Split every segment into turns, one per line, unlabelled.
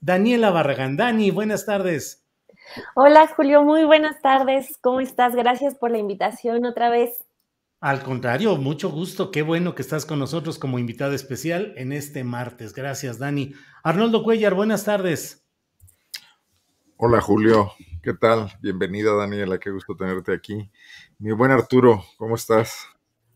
Daniela Barragán. Dani, buenas tardes.
Hola Julio, muy buenas tardes. ¿Cómo estás? Gracias por la invitación otra vez.
Al contrario, mucho gusto. Qué bueno que estás con nosotros como invitada especial en este martes. Gracias, Dani. Arnoldo Cuellar, buenas
tardes.
Hola Julio, ¿qué tal? Bienvenida Daniela, qué gusto tenerte aquí. Mi buen Arturo, ¿cómo estás?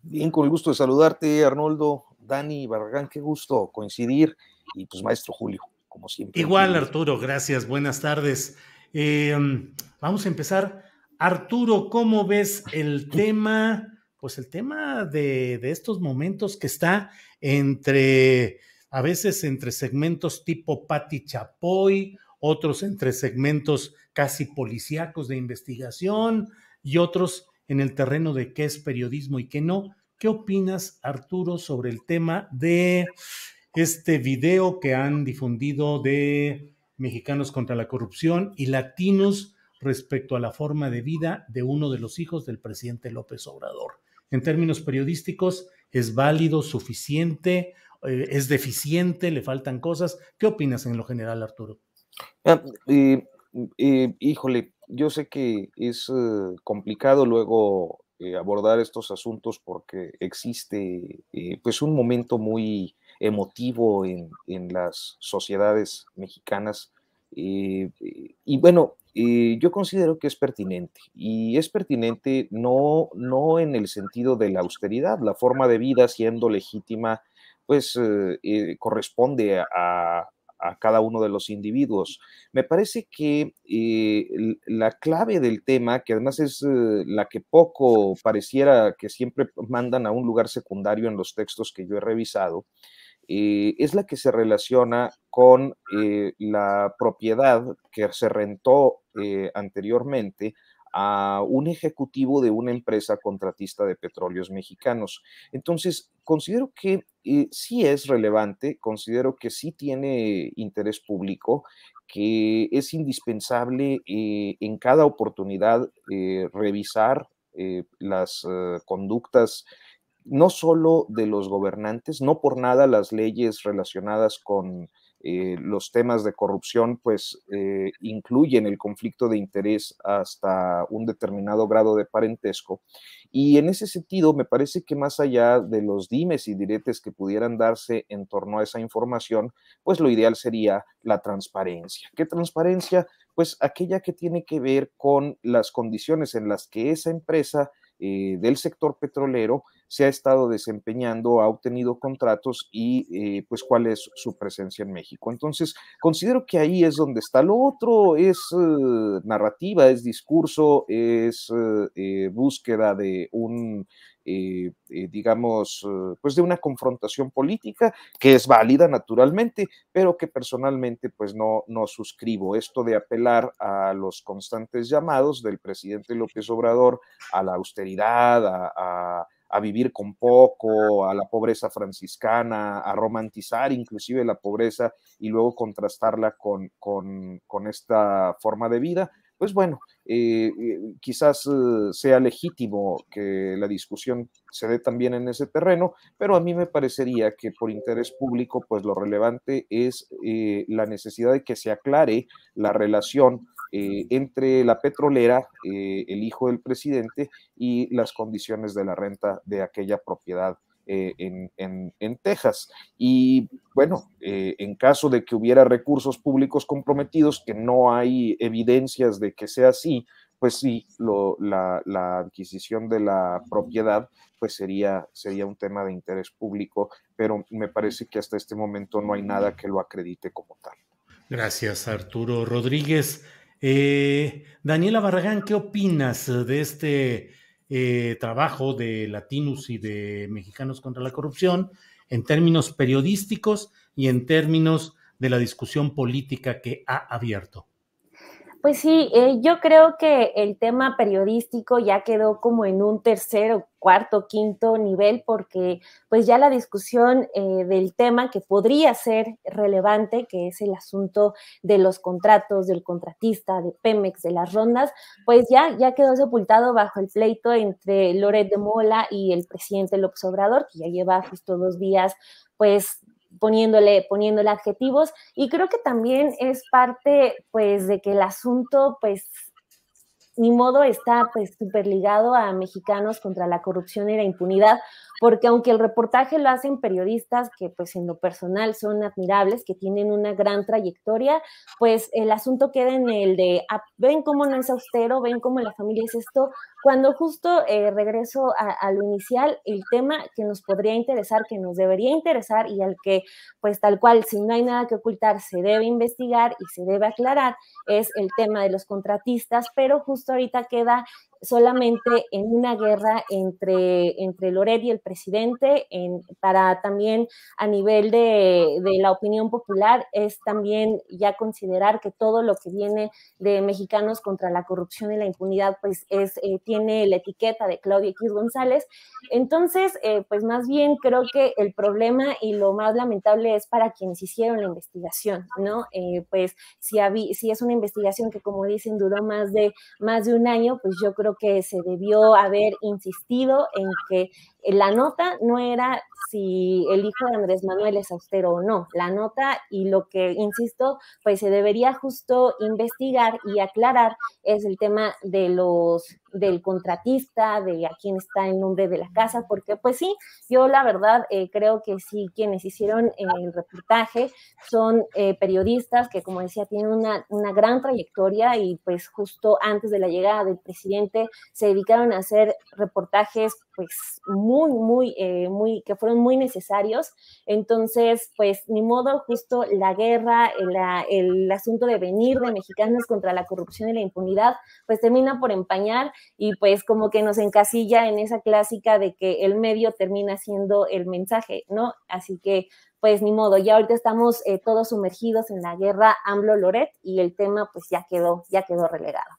Bien, con el gusto de saludarte, Arnoldo, Dani, Barragán, qué gusto coincidir y pues maestro Julio siempre. Igual,
Arturo, gracias, buenas tardes. Em, vamos a empezar. Arturo, ¿cómo ves el tema? Pues el tema de, estos momentos que está entre, a veces entre segmentos tipo Pati Chapoy, otros entre segmentos casi policíacos de investigación y otros en el terreno de qué es periodismo y qué no. ¿Qué opinas, Arturo, sobre el tema de este video que han difundido de mexicanos contra la corrupción y latinos respecto a la forma de vida de uno de los hijos del presidente López Obrador. En términos periodísticos, ¿es válido, suficiente, eh, es deficiente, le faltan cosas? ¿Qué opinas en lo general, Arturo?
Ah, híjole, yo sé que es eh, complicado luego eh, abordar estos asuntos porque existe pues un momento muy emotivo en, las sociedades mexicanas. Eh, eh, y bueno, eh, yo considero que es pertinente y es pertinente no, no en el sentido de la austeridad, la forma de vida siendo legítima, pues corresponde a, a, cada uno de los individuos. Me parece que la clave del tema, que además es la que poco pareciera que siempre mandan a un lugar secundario en los textos que yo he revisado, eh, es la que se relaciona con eh, la propiedad que se rentó eh, anteriormente a un ejecutivo de una empresa contratista de petróleos mexicanos. Entonces, considero que sí es relevante, considero que sí tiene interés público, que es indispensable en cada oportunidad revisar las conductas no solo de los gobernantes, no por nada las leyes relacionadas con eh, los temas de corrupción, pues eh, incluyen el conflicto de interés hasta un determinado grado de parentesco. Y en ese sentido, me parece que más allá de los dimes y diretes que pudieran darse en torno a esa información, pues lo ideal sería la transparencia. ¿Qué transparencia? Pues aquella que tiene que ver con las condiciones en las que esa empresa eh, del sector petrolero se ha estado desempeñando, ha obtenido contratos y eh, pues cuál es su presencia en México. Entonces, considero que ahí es donde está. Lo otro es eh, narrativa, es discurso, es eh, búsqueda de un... digamos, pues de una confrontación política que es válida naturalmente, pero que personalmente pues no, no suscribo. Esto de apelar a los constantes llamados del presidente López Obrador a la austeridad, a a vivir con poco, a la pobreza franciscana, a romantizar inclusive la pobreza y luego contrastarla con, esta forma de vida, pues bueno, eh, eh, quizás eh, sea legítimo que la discusión se dé también en ese terreno, pero a mí me parecería que por interés público, pues lo relevante es la necesidad de que se aclare la relación eh, entre la petrolera, eh, el hijo del presidente, y las condiciones de la renta de aquella propiedad. Eh, en, Texas. Y bueno, en caso de que hubiera recursos públicos comprometidos, que no hay evidencias de que sea así, pues sí, la, la, adquisición de la propiedad pues sería, sería un tema de interés público, pero me parece que hasta este momento no hay nada que lo acredite como tal.
Gracias, Arturo Rodríguez. Eh, Daniela Barragán, ¿qué opinas de este eh, trabajo de Latinos y de Mexicanos contra la Corrupción en términos periodísticos y en términos de la discusión política que ha abierto?
Pues sí, eh, yo creo que el tema periodístico ya quedó como en un tercero cuarto, quinto nivel, porque pues ya la discusión eh, del tema que podría ser relevante, que es el asunto de los contratos, del contratista, de Pemex, de las rondas, pues ya, ya quedó sepultado bajo el pleito entre Loret de Mola y el presidente López Obrador, que ya lleva justo dos días pues poniéndole, poniéndole adjetivos. Y creo que también es parte, pues, de que el asunto, pues, ni modo está, pues, súper ligado a mexicanos contra la corrupción y la impunidad, porque aunque el reportaje lo hacen periodistas que pues en lo personal son admirables, que tienen una gran trayectoria, pues el asunto queda en el de, ah, ven cómo no es austero, ven cómo la familia es esto, cuando justo eh, regreso a, a, lo inicial, el tema que nos podría interesar, que nos debería interesar y al que pues tal cual, si no hay nada que ocultar, se debe investigar y se debe aclarar, es el tema de los contratistas, pero justo ahorita queda solamente en una guerra entre, entre Loret y el presidente, para también a nivel de, la opinión popular, es también ya considerar que todo lo que viene de mexicanos contra la corrupción y la impunidad, pues es, eh, tiene la etiqueta de Claudia X González. Entonces, eh, pues más bien creo que el problema y lo más lamentable es para quienes hicieron la investigación, ¿no? Eh, pues si, si es una investigación que, como dicen, duró más de, más de un año, pues yo creo que se debió haber insistido en que la nota no era si el hijo de Andrés Manuel es austero o no, la nota y lo que, insisto, pues se debería justo investigar y aclarar es el tema de los, del contratista, de a quién está en nombre de la casa, porque pues sí, yo la verdad eh, creo que sí, quienes hicieron el reportaje son eh, periodistas que, como decía, tienen una, una gran trayectoria y pues justo antes de la llegada del presidente se dedicaron a hacer reportajes pues muy muy, muy, eh, muy, que fueron muy necesarios. Entonces, pues ni modo, justo la guerra, eh, el asunto de venir de mexicanos contra la corrupción y la impunidad, pues termina por empañar y pues como que nos encasilla en esa clásica de que el medio termina siendo el mensaje, ¿no? Así que pues ni modo, ya ahorita estamos eh, todos sumergidos en la guerra AMLO-Loret y el tema pues ya quedó, ya quedó relegado.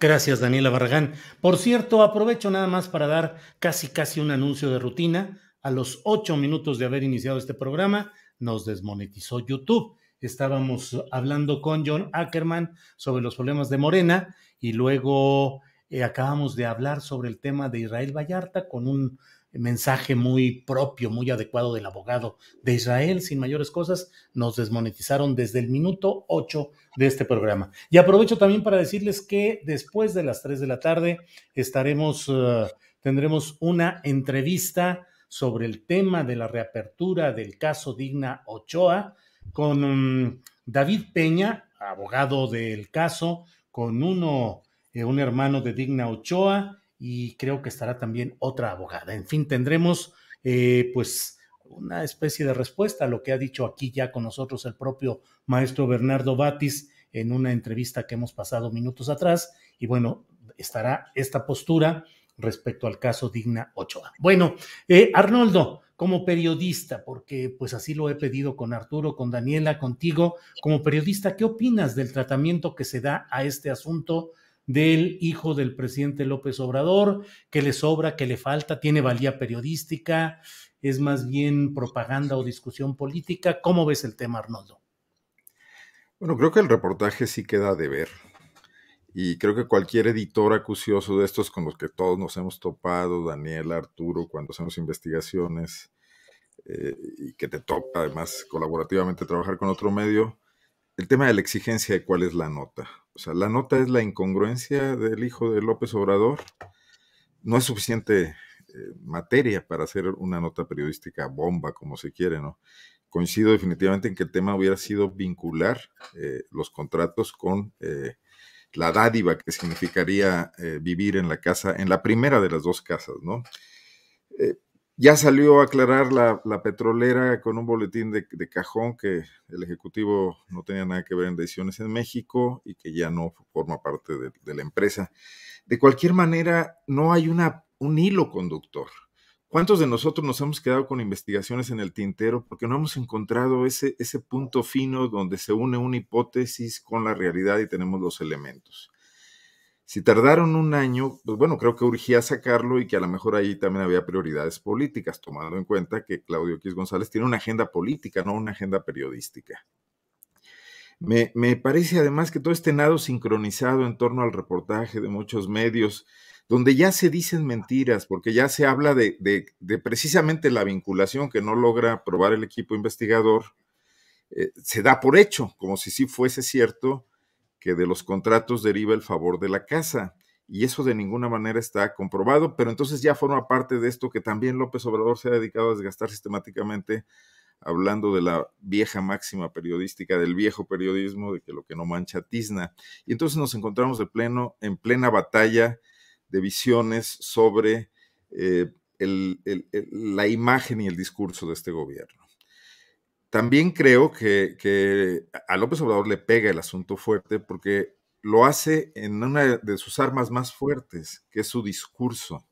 Gracias, Daniela Barragán. Por cierto, aprovecho nada más para dar casi casi un anuncio de rutina. A los ocho minutos de haber iniciado este programa, nos desmonetizó YouTube. Estábamos hablando con John Ackerman sobre los problemas de Morena y luego eh, acabamos de hablar sobre el tema de Israel Vallarta con un mensaje muy propio, muy adecuado del abogado de Israel, sin mayores cosas, nos desmonetizaron desde el minuto 8 de este programa. Y aprovecho también para decirles que después de las 3 de la tarde estaremos, eh, tendremos una entrevista sobre el tema de la reapertura del caso Digna Ochoa con mm, David Peña, abogado del caso, con uno, eh, un hermano de Digna Ochoa, y creo que estará también otra abogada. En fin, tendremos eh, pues una especie de respuesta a lo que ha dicho aquí ya con nosotros el propio maestro Bernardo Batis en una entrevista que hemos pasado minutos atrás. Y bueno, estará esta postura respecto al caso Digna Ochoa. Bueno, eh, Arnoldo, como periodista, porque pues así lo he pedido con Arturo, con Daniela, contigo, como periodista, ¿qué opinas del tratamiento que se da a este asunto del hijo del presidente López Obrador, que le sobra, que le falta, tiene valía periodística, es más bien propaganda o discusión política. ¿Cómo ves el tema, Arnoldo?
Bueno, creo que el reportaje sí queda de ver. Y creo que cualquier editor acucioso de estos con los que todos nos hemos topado, Daniel, Arturo, cuando hacemos investigaciones, eh, y que te toca además colaborativamente trabajar con otro medio, el tema de la exigencia de cuál es la nota. O sea, la nota es la incongruencia del hijo de López Obrador. No es suficiente eh, materia para hacer una nota periodística bomba, como se quiere, ¿no? Coincido definitivamente en que el tema hubiera sido vincular eh, los contratos con eh, la dádiva que significaría vivir en la casa, en la primera de las dos casas, ¿no? Ya salió a aclarar la, petrolera con un boletín de, cajón que el Ejecutivo no tenía nada que ver en decisiones en México y que ya no forma parte de, la empresa. De cualquier manera, no hay una, un hilo conductor. ¿Cuántos de nosotros nos hemos quedado con investigaciones en el tintero porque no hemos encontrado ese, ese punto fino donde se une una hipótesis con la realidad y tenemos los elementos? Si tardaron un año, pues bueno, creo que urgía sacarlo y que a lo mejor ahí también había prioridades políticas, tomando en cuenta que Claudio Quis González tiene una agenda política, no una agenda periodística. Me, parece además que todo este nado sincronizado en torno al reportaje de muchos medios, donde ya se dicen mentiras, porque ya se habla de, precisamente la vinculación que no logra probar el equipo investigador, eh, se da por hecho, como si sí fuese cierto, que de los contratos deriva el favor de la casa. Y eso de ninguna manera está comprobado, pero entonces ya forma parte de esto que también López Obrador se ha dedicado a desgastar sistemáticamente hablando de la vieja máxima periodística, del viejo periodismo, de que lo que no mancha tizna. Y entonces nos encontramos de pleno, en plena batalla de visiones sobre eh, la imagen y el discurso de este gobierno. También creo que, a López Obrador le pega el asunto fuerte porque lo hace en una de sus armas más fuertes, que es su discurso.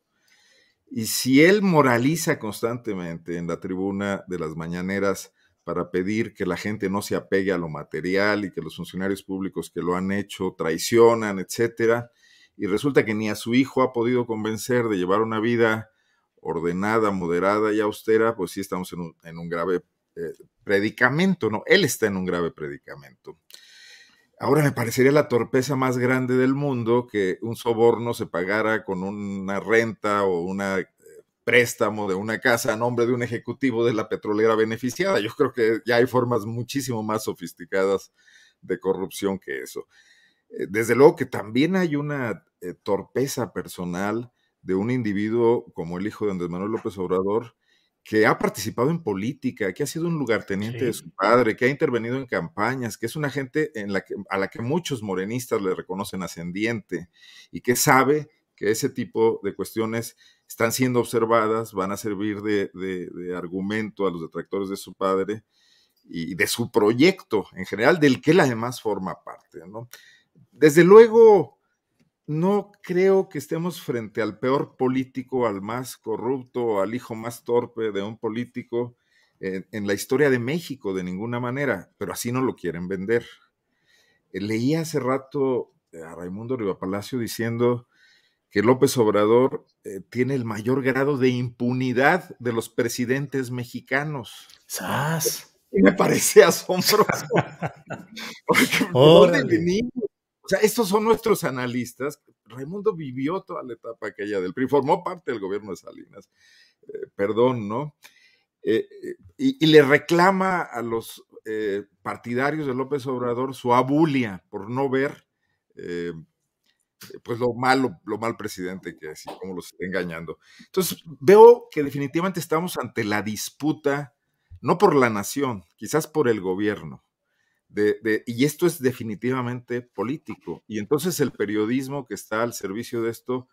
Y si él moraliza constantemente en la tribuna de las mañaneras para pedir que la gente no se apegue a lo material y que los funcionarios públicos que lo han hecho traicionan, etcétera, y resulta que ni a su hijo ha podido convencer de llevar una vida ordenada, moderada y austera, pues sí estamos en un, grave eh, predicamento, ¿no? Él está en un grave predicamento. Ahora me parecería la torpeza más grande del mundo que un soborno se pagara con una renta o un eh, préstamo de una casa a nombre de un ejecutivo de la petrolera beneficiada. Yo creo que ya hay formas muchísimo más sofisticadas de corrupción que eso. Eh, desde luego que también hay una eh, torpeza personal de un individuo como el hijo de Andrés Manuel López Obrador, que ha participado en política, que ha sido un lugarteniente teniente de su padre, que ha intervenido en campañas, que es una gente a la que muchos morenistas le reconocen ascendiente y que sabe que ese tipo de cuestiones están siendo observadas, van a servir de, argumento a los detractores de su padre y de su proyecto en general, del que él además forma parte. Desde luego, no creo que estemos frente al peor político, al más corrupto, al hijo más torpe de un político eh, en, la historia de México de ninguna manera, pero así no lo quieren vender. Eh, leí hace rato eh, a Raimundo Rivapalacio diciendo que López Obrador tiene el mayor grado de impunidad de los presidentes mexicanos.
¡Sas! me parece
asombroso. sea, estos son nuestros analistas. Raimundo vivió toda la etapa aquella del PRI, formó parte del gobierno de Salinas, eh, perdón, ¿no? Eh, eh, y, le reclama a los partidarios de López Obrador su abulia por no ver pues lo malo, lo mal presidente que es y cómo los está engañando. Entonces, veo que definitivamente estamos ante la disputa, no por la nación, quizás por el gobierno, y esto es definitivamente político. Y entonces el periodismo que está al servicio de esto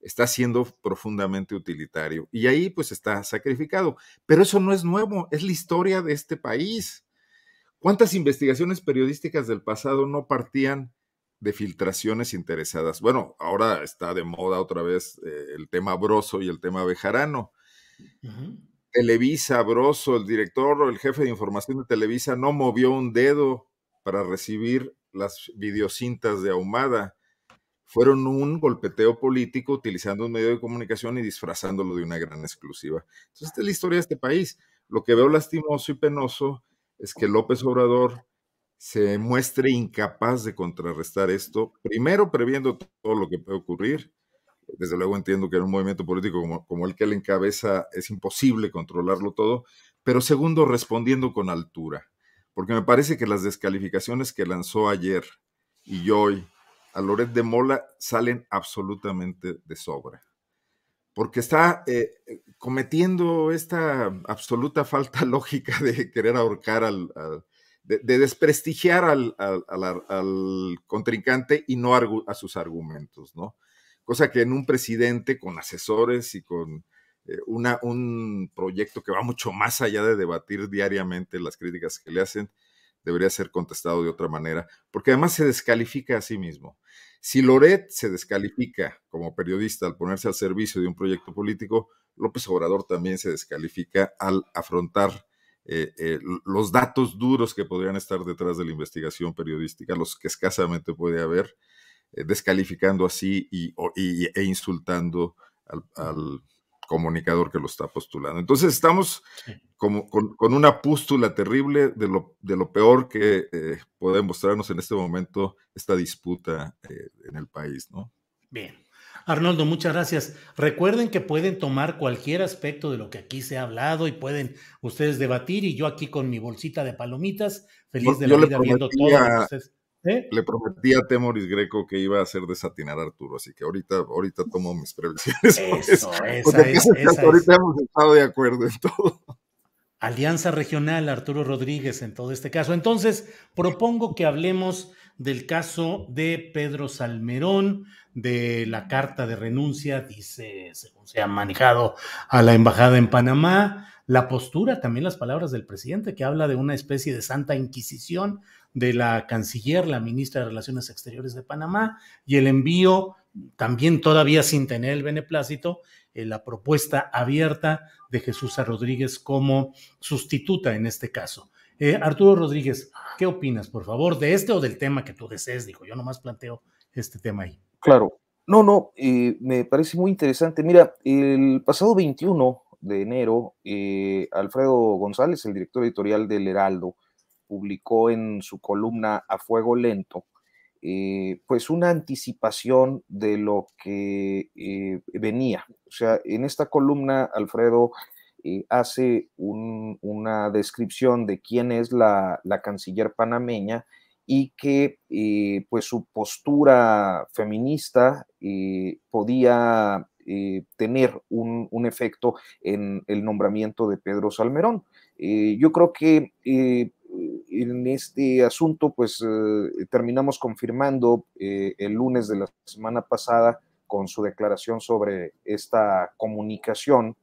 está siendo profundamente utilitario. Y ahí pues está sacrificado. Pero eso no es nuevo, es la historia de este país. ¿Cuántas investigaciones periodísticas del pasado no partían de filtraciones interesadas? Bueno, ahora está de moda otra vez eh, el tema Broso y el tema Bejarano. Televisa, Broso, el director o el jefe de información de Televisa no movió un dedo para recibir las videocintas de Ahumada. Fueron un golpeteo político utilizando un medio de comunicación y disfrazándolo de una gran exclusiva. Entonces, esta es la historia de este país. Lo que veo lastimoso y penoso es que López Obrador se muestre incapaz de contrarrestar esto, primero previendo todo lo que puede ocurrir desde luego entiendo que en un movimiento político como, el que él encabeza es imposible controlarlo todo, pero segundo, respondiendo con altura, porque me parece que las descalificaciones que lanzó ayer y hoy a Loret de Mola salen absolutamente de sobra, porque está eh, cometiendo esta absoluta falta lógica de querer ahorcar al, de, desprestigiar al, al, contrincante y no a sus argumentos, ¿no? cosa que en un presidente con asesores y con eh, un proyecto que va mucho más allá de debatir diariamente las críticas que le hacen, debería ser contestado de otra manera, porque además se descalifica a sí mismo. Si Loret se descalifica como periodista al ponerse al servicio de un proyecto político, López Obrador también se descalifica al afrontar eh, eh, los datos duros que podrían estar detrás de la investigación periodística, los que escasamente puede haber, eh, descalificando así y, e insultando al, comunicador que lo está postulando. Entonces estamos con, una pústula terrible de lo, de lo peor que eh, puede mostrarnos en este momento esta disputa eh, en el país, ¿no?
Bien. Arnoldo, muchas gracias. Recuerden que pueden tomar cualquier aspecto de lo que aquí se ha hablado y pueden ustedes debatir y yo aquí con mi bolsita de palomitas, feliz de yo la vida viendo todo.
Le prometí a Temoris Greco que iba a hacer desatinar a Arturo, así que ahorita, ahorita tomo mis previsiones. Eso, eso. Esa, es, ahorita hemos estado de acuerdo en todo.
Alianza Regional, Arturo Rodríguez, en todo este caso. Entonces, propongo que hablemos del caso de Pedro Salmerón, de la carta de renuncia, dice, según se ha manejado a la embajada en Panamá, la postura, también las palabras del presidente, que habla de una especie de santa inquisición de la canciller, la ministra de Relaciones Exteriores de Panamá, y el envío, también todavía sin tener el beneplácito, eh, la propuesta abierta de Jesús Rodríguez como sustituta en este caso. Eh, Arturo Rodríguez, ¿qué opinas, por favor, de este o del tema que tú desees? Dijo, yo nomás planteo este tema ahí.
Claro. No, no, eh, me parece muy interesante. Mira, el pasado 21 de enero, eh, Alfredo González, el director editorial del Heraldo, publicó en su columna A Fuego Lento, eh, pues una anticipación de lo que eh, venía. O sea, en esta columna, Alfredo hace una descripción de quién es la, la canciller panameña y que pues su postura feminista podía eh, tener un, efecto en el nombramiento de Pedro Salmerón. Eh, yo creo que eh, en este asunto, pues terminamos confirmando el lunes de la semana pasada con su declaración sobre esta comunicación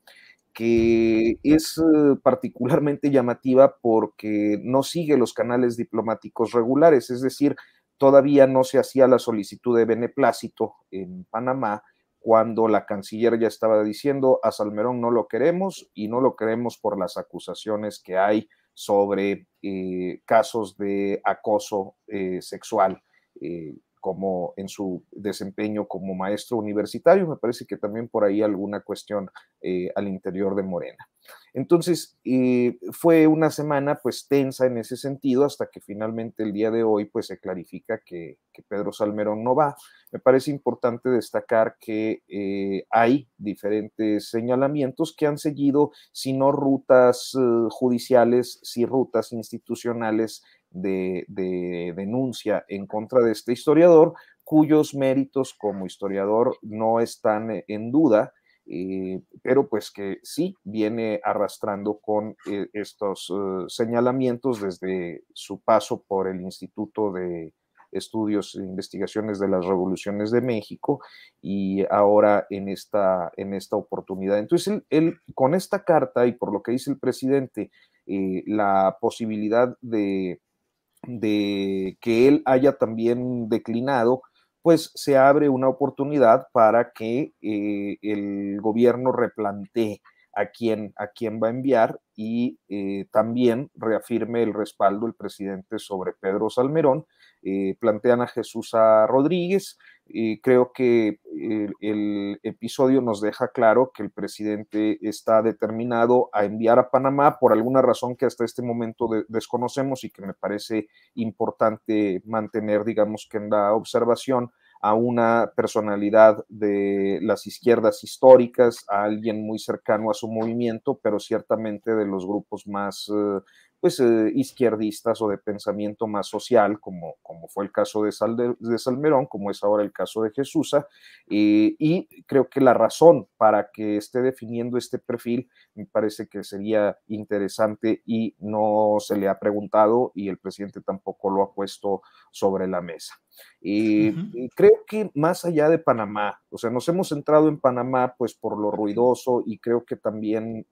que es particularmente llamativa porque no sigue los canales diplomáticos regulares, es decir, todavía no se hacía la solicitud de beneplácito en Panamá cuando la canciller ya estaba diciendo a Salmerón no lo queremos y no lo queremos por las acusaciones que hay sobre eh, casos de acoso eh, sexual eh, como en su desempeño como maestro universitario. Me parece que también por ahí alguna cuestión eh, al interior de Morena. Entonces, eh, fue una semana pues tensa en ese sentido hasta que finalmente el día de hoy pues se clarifica que, Pedro Salmerón no va. Me parece importante destacar que eh, hay diferentes señalamientos que han seguido, si no rutas judiciales, si rutas institucionales de, denuncia en contra de este historiador, cuyos méritos como historiador no están eh, en duda, eh, pero pues que sí viene arrastrando con eh, estos señalamientos desde su paso por el Instituto de Estudios e Investigaciones de las Revoluciones de México y ahora en esta, en esta oportunidad. Entonces, él con esta carta y por lo que dice el presidente, la posibilidad de de que él haya también declinado, pues se abre una oportunidad para que eh, el gobierno replantee a quién, a quién va a enviar y eh, también reafirme el respaldo del presidente sobre Pedro Salmerón, eh, plantean a Jesús a Rodríguez. y creo que el, episodio nos deja claro que el presidente está determinado a enviar a Panamá por alguna razón que hasta este momento desconocemos y que me parece importante mantener, digamos que en la observación a una personalidad de las izquierdas históricas, a alguien muy cercano a su movimiento, pero ciertamente de los grupos más eh, pues, eh, izquierdistas o de pensamiento más social, como, como fue el caso de, de Salmerón, como es ahora el caso de Jesús. Eh, y creo que la razón para que esté definiendo este perfil me parece que sería interesante y no se le ha preguntado y el presidente tampoco lo ha puesto sobre la mesa. Eh, y creo que más allá de Panamá, o sea, nos hemos centrado en Panamá pues por lo ruidoso y creo que también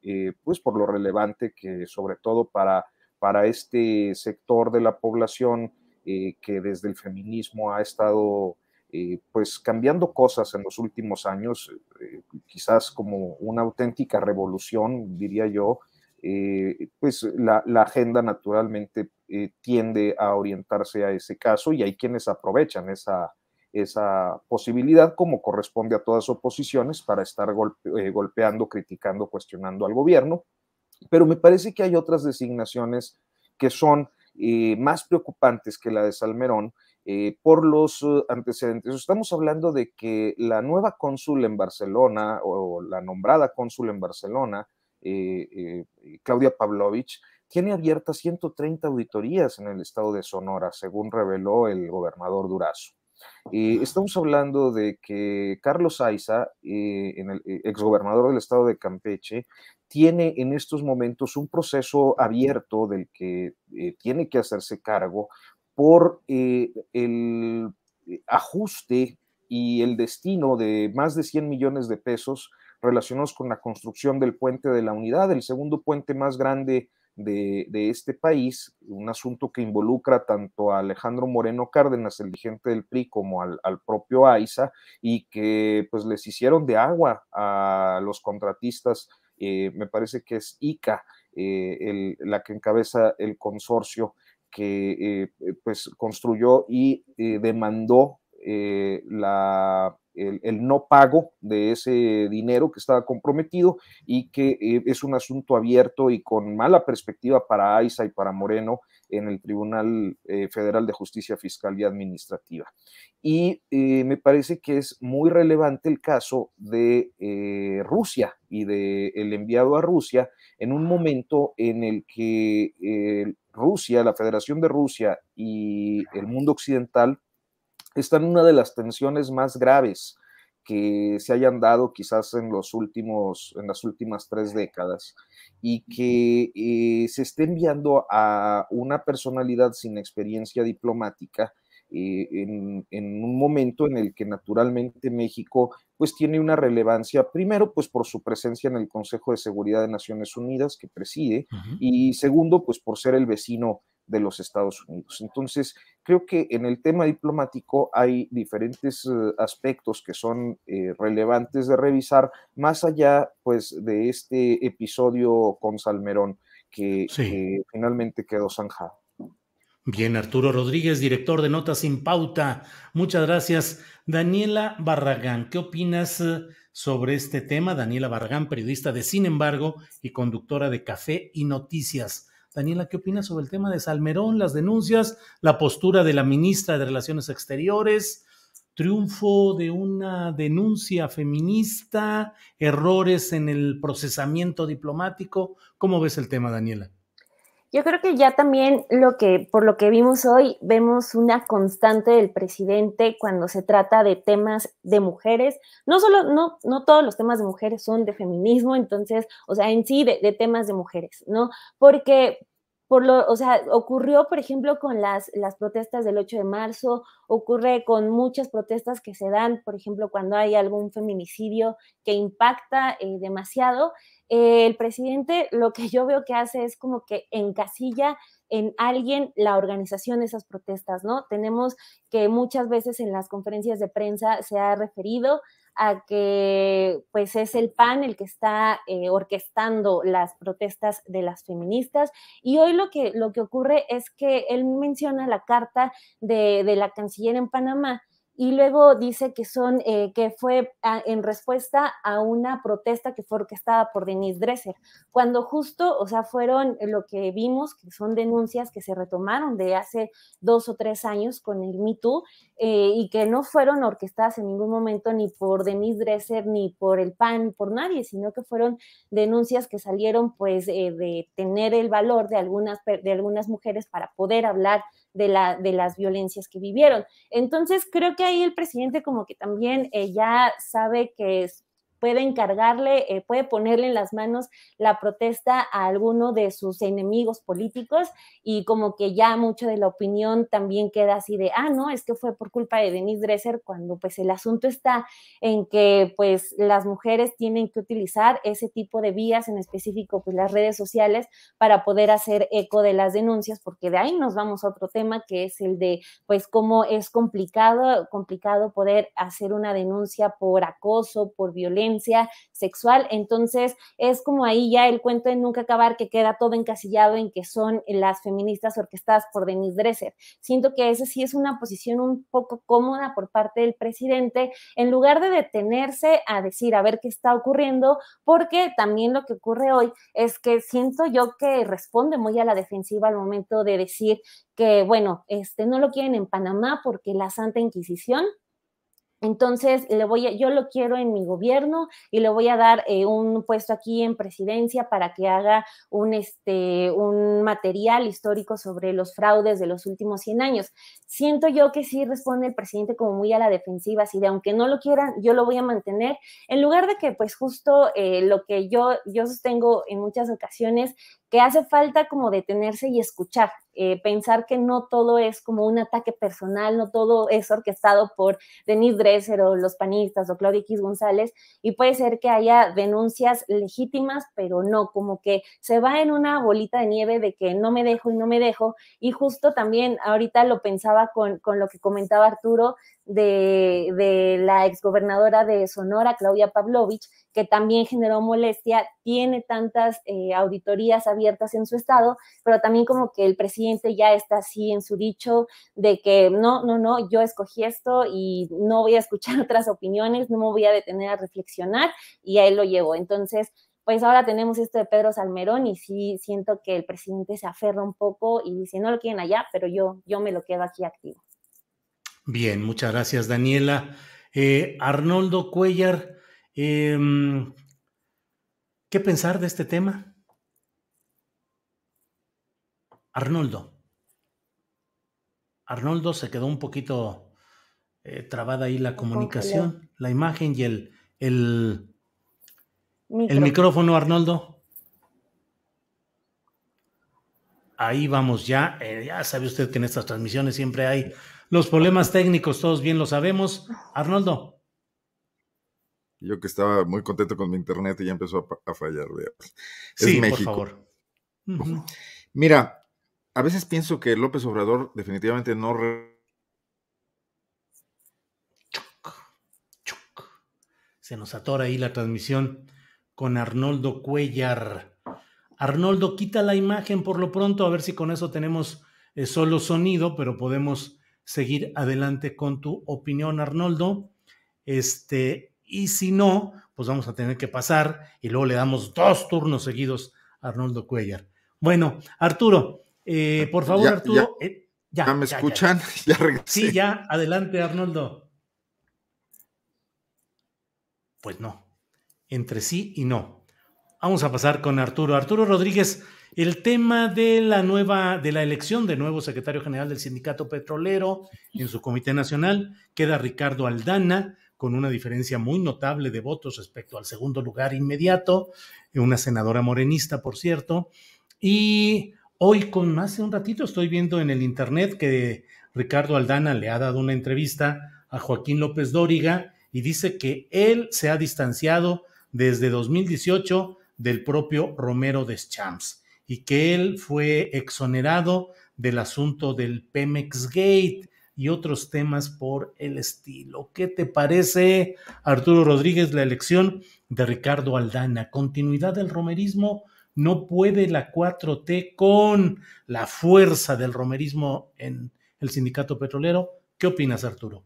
pues por lo relevante que sobre todo para para este sector de la población eh, que desde el feminismo ha estado eh, pues cambiando cosas en los últimos años, eh, quizás como una auténtica revolución, diría yo, pues la, agenda naturalmente tiende a orientarse a ese caso y hay quienes aprovechan esa, posibilidad, como corresponde a todas oposiciones, para estar golpeando, criticando, cuestionando al gobierno. Pero me parece que hay otras designaciones que son eh, más preocupantes que la de Salmerón eh, por los eh, antecedentes. Estamos hablando de que la nueva cónsul en Barcelona o la nombrada cónsul en Barcelona, Claudia Pavlovich, tiene abiertas 130 auditorías en el estado de Sonora, según reveló el gobernador Durazo. Eh, estamos hablando de que Carlos Aiza, eh, eh, exgobernador del estado de Campeche, tiene en estos momentos un proceso abierto del que tiene que hacerse cargo por el ajuste y el destino de más de 100 millones de pesos relacionados con la construcción del puente de la unidad, el segundo puente más grande de, este país, un asunto que involucra tanto a Alejandro Moreno Cárdenas, el dirigente del PRI, como al, propio AISA, y que pues les hicieron de agua a los contratistas, eh, me parece que es ICA, eh, la que encabeza el consorcio que eh, pues construyó y demandó la el, no pago de ese dinero que estaba comprometido y que eh, es un asunto abierto y con mala perspectiva para AISA y para Moreno en el Tribunal eh, Federal de Justicia Fiscal y Administrativa. Y eh, me parece que es muy relevante el caso de Rusia y del el enviado a Rusia en un momento en el que Rusia, la Federación de Rusia y el mundo occidental está en una de las tensiones más graves que se hayan dado quizás en, los últimos, en las últimas tres décadas y que eh, se esté enviando a una personalidad sin experiencia diplomática eh, en, un momento en el que naturalmente México pues tiene una relevancia, primero pues por su presencia en el Consejo de Seguridad de Naciones Unidas que preside y segundo pues por ser el vecino de los Estados Unidos. Entonces, Creo que en el tema diplomático hay diferentes eh, aspectos que son eh, relevantes de revisar, más allá pues, de este episodio con Salmerón, que, finalmente quedó zanjado.
Bien, Arturo Rodríguez, director de Notas sin Pauta. Muchas gracias. Daniela Barragán, ¿qué opinas eh, sobre este tema? Daniela Barragán, periodista de Sin embargo y conductora de Café y Noticias. Daniela, ¿qué opinas sobre el tema de Salmerón, las denuncias, la postura de la ministra de Relaciones Exteriores, triunfo de una denuncia feminista, errores en el procesamiento diplomático? ¿Cómo ves el tema, Daniela?
Yo creo que ya también lo que, por lo que vimos hoy, vemos una constante del presidente cuando se trata de temas de mujeres. No solo, no, no todos los temas de mujeres son de feminismo, entonces, o sea, en sí de, temas de mujeres, ¿no? Porque por lo, o sea, ocurrió, por ejemplo, con las, las protestas del 8 de marzo, ocurre con muchas protestas que se dan, por ejemplo, cuando hay algún feminicidio que impacta eh, demasiado. Eh, el presidente lo que yo veo que hace es como que encasilla en alguien la organización de esas protestas, ¿no? Tenemos que muchas veces en las conferencias de prensa se ha referido a que pues es el PAN el que está eh, orquestando las protestas de las feministas y hoy lo que, lo que ocurre es que él menciona la carta de, de la canciller en Panamá y luego dice que son eh, que fue en respuesta a una protesta que fue orquestada por Denise Dresser, cuando justo, o sea, fueron lo que vimos, que son denuncias que se retomaron de hace dos o tres años con el Me eh, y que no fueron orquestadas en ningún momento ni por Denise Dresser, ni por el PAN, ni por nadie, sino que fueron denuncias que salieron pues eh, de tener el valor de algunas, de algunas mujeres para poder hablar de, la, de las violencias que vivieron. Entonces, creo que ahí el presidente como que también eh, ya sabe que es puede encargarle, eh, puede ponerle en las manos la protesta a alguno de sus enemigos políticos y como que ya mucho de la opinión también queda así de, ah, no, es que fue por culpa de Denise Dresser cuando pues el asunto está en que pues las mujeres tienen que utilizar ese tipo de vías, en específico pues las redes sociales, para poder hacer eco de las denuncias, porque de ahí nos vamos a otro tema que es el de pues cómo es complicado, complicado poder hacer una denuncia por acoso, por violencia sexual. Entonces es como ahí ya el cuento de nunca acabar que queda todo encasillado en que son las feministas orquestadas por Denise Dresser. Siento que esa sí es una posición un poco cómoda por parte del presidente en lugar de detenerse a decir a ver qué está ocurriendo, porque también lo que ocurre hoy es que siento yo que responde muy a la defensiva al momento de decir que, bueno, este, no lo quieren en Panamá porque la Santa Inquisición entonces, le voy yo lo quiero en mi gobierno y le voy a dar eh, un puesto aquí en presidencia para que haga un, este, un material histórico sobre los fraudes de los últimos 100 años. Siento yo que sí responde el presidente como muy a la defensiva, así de aunque no lo quieran, yo lo voy a mantener, en lugar de que pues justo eh, lo que yo, yo sostengo en muchas ocasiones que hace falta como detenerse y escuchar, eh, pensar que no todo es como un ataque personal, no todo es orquestado por Denise Dresser o los panistas o Claudia X González, y puede ser que haya denuncias legítimas, pero no, como que se va en una bolita de nieve de que no me dejo y no me dejo, y justo también ahorita lo pensaba con, con lo que comentaba Arturo de, la exgobernadora de Sonora, Claudia Pavlovich, que también generó molestia, tiene tantas eh, auditorías abiertas en su estado, pero también como que el presidente ya está así en su dicho de que no, no, no, yo escogí esto y no voy a escuchar otras opiniones, no me voy a detener a reflexionar y ahí lo llevo. Entonces, pues ahora tenemos esto de Pedro Salmerón y sí siento que el presidente se aferra un poco y dice, no lo quieren allá, pero yo, yo me lo quedo aquí activo.
Bien, muchas gracias Daniela. Eh, Arnoldo Cuellar, em, ¿qué pensar de este tema? Arnoldo. Arnoldo se quedó un poquito eh, trabada ahí la comunicación, la imagen y el, el, micrófono, Arnoldo. Ahí vamos ya. Eh, ya sabe usted que en estas transmisiones siempre hay los problemas técnicos, todos bien lo sabemos. Arnoldo.
Yo que estaba muy contento con mi internet y ya empezó a, fallar. sí, México. por favor. Mira, a veces pienso que López Obrador definitivamente no.
Se nos atora ahí la transmisión con Arnoldo Cuellar. Arnoldo, quita la imagen por lo pronto, a ver si con eso tenemos eh, solo sonido, pero podemos seguir adelante con tu opinión, Arnoldo. Este, y si no, pues vamos a tener que pasar y luego le damos dos turnos seguidos a Arnoldo Cuellar. Bueno, Arturo, eh, por favor, Arturo. Ya, eh, me escuchan? Ya, sí, ya, adelante, Arnoldo. Pues no, entre sí y no. Vamos a pasar con Arturo. Arturo Rodríguez, el tema de la nueva, de la elección de nuevo secretario general del Sindicato Petrolero en su Comité Nacional, queda Ricardo Aldana con una diferencia muy notable de votos respecto al segundo lugar inmediato, una senadora morenista, por cierto, y hoy con más de un ratito estoy viendo en el internet que Ricardo Aldana le ha dado una entrevista a Joaquín López Dóriga y dice que él se ha distanciado desde 2018 del propio Romero Deschamps y que él fue exonerado del asunto del Pemex Gate y otros temas por el estilo. ¿Qué te parece, Arturo Rodríguez, la elección de Ricardo Aldana? Continuidad del romerismo. No puede la 4T con la fuerza del romerismo en el sindicato petrolero. ¿Qué opinas, Arturo?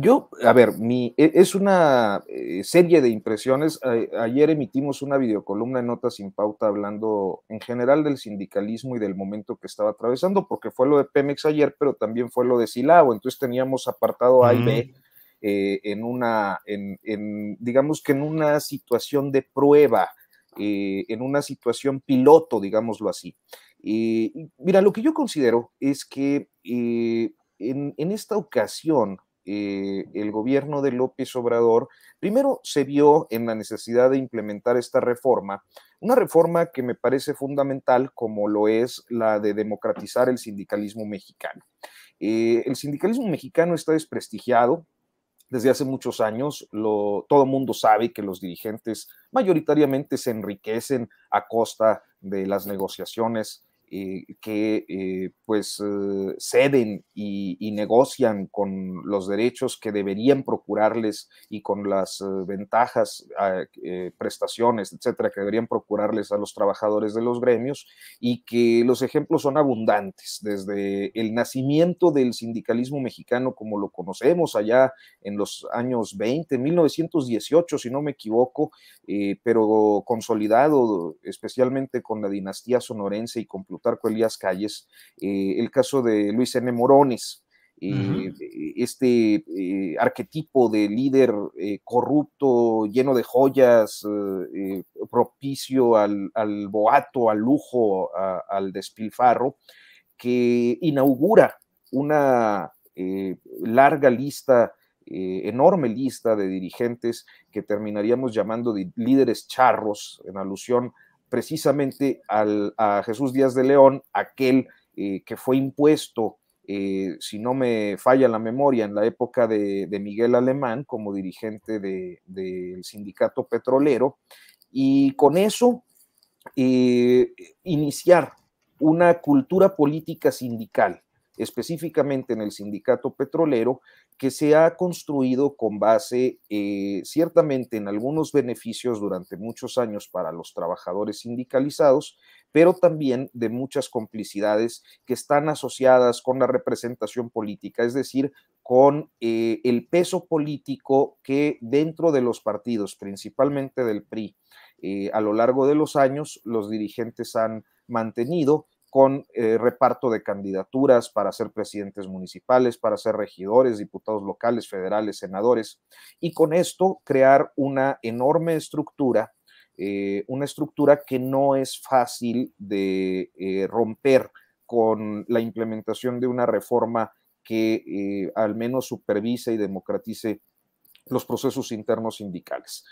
Yo, a ver, mi, e, es una eh, serie de impresiones. Ayer emitimos una videocolumna en Notas sin Pauta hablando en general del sindicalismo y del momento que estaba atravesando, porque fue lo de Pemex ayer, pero también fue lo de Silao. Entonces teníamos apartado A y B eh, en una, digamos que en una situación de prueba, eh, en una situación piloto, digámoslo así. mira, lo que yo considero es que en, en esta ocasión, eh, el gobierno de López Obrador, primero se vio en la necesidad de implementar esta reforma, una reforma que me parece fundamental como lo es la de democratizar el sindicalismo mexicano. Eh, el sindicalismo mexicano está desprestigiado, desde hace muchos años. todo todo mundo sabe que los dirigentes mayoritariamente se enriquecen a costa de las negociaciones eh, que eh, pues eh, ceden y, negocian con los derechos que deberían procurarles y con las ventajas, ah, prestaciones, etcétera, que deberían procurarles a los trabajadores de los gremios y que los ejemplos son abundantes, desde el nacimiento del sindicalismo mexicano como lo conocemos allá en los años 20, 1918, si no me equivoco, pero consolidado especialmente con la dinastía sonorense y con Elías Calles, eh, el caso de Luis N. Morones, eh, este eh, arquetipo de líder corrupto, lleno de joyas, propicio al, boato, al lujo, al despilfarro, que inaugura una larga lista, enorme lista de dirigentes que terminaríamos llamando líderes charros, en alusión a precisamente al, a Jesús Díaz de León, aquel eh, que fue impuesto, eh, si no me falla la memoria, en la época de, Miguel Alemán como dirigente del sindicato petrolero, y con eso eh, iniciar una cultura política sindical específicamente en el sindicato petrolero, que se ha construido con base eh, ciertamente en algunos beneficios durante muchos años para los trabajadores sindicalizados, pero también de muchas complicidades que están asociadas con la representación política, es decir, con eh, el peso político que dentro de los partidos, principalmente del PRI, eh, a lo largo de los años los dirigentes han mantenido con eh, reparto de candidaturas para ser presidentes municipales, para ser regidores, diputados locales, federales, senadores, y con esto crear una enorme estructura, eh, una estructura que no es fácil de eh, romper con la implementación de una reforma que al menos supervise y democratice los procesos internos sindicales.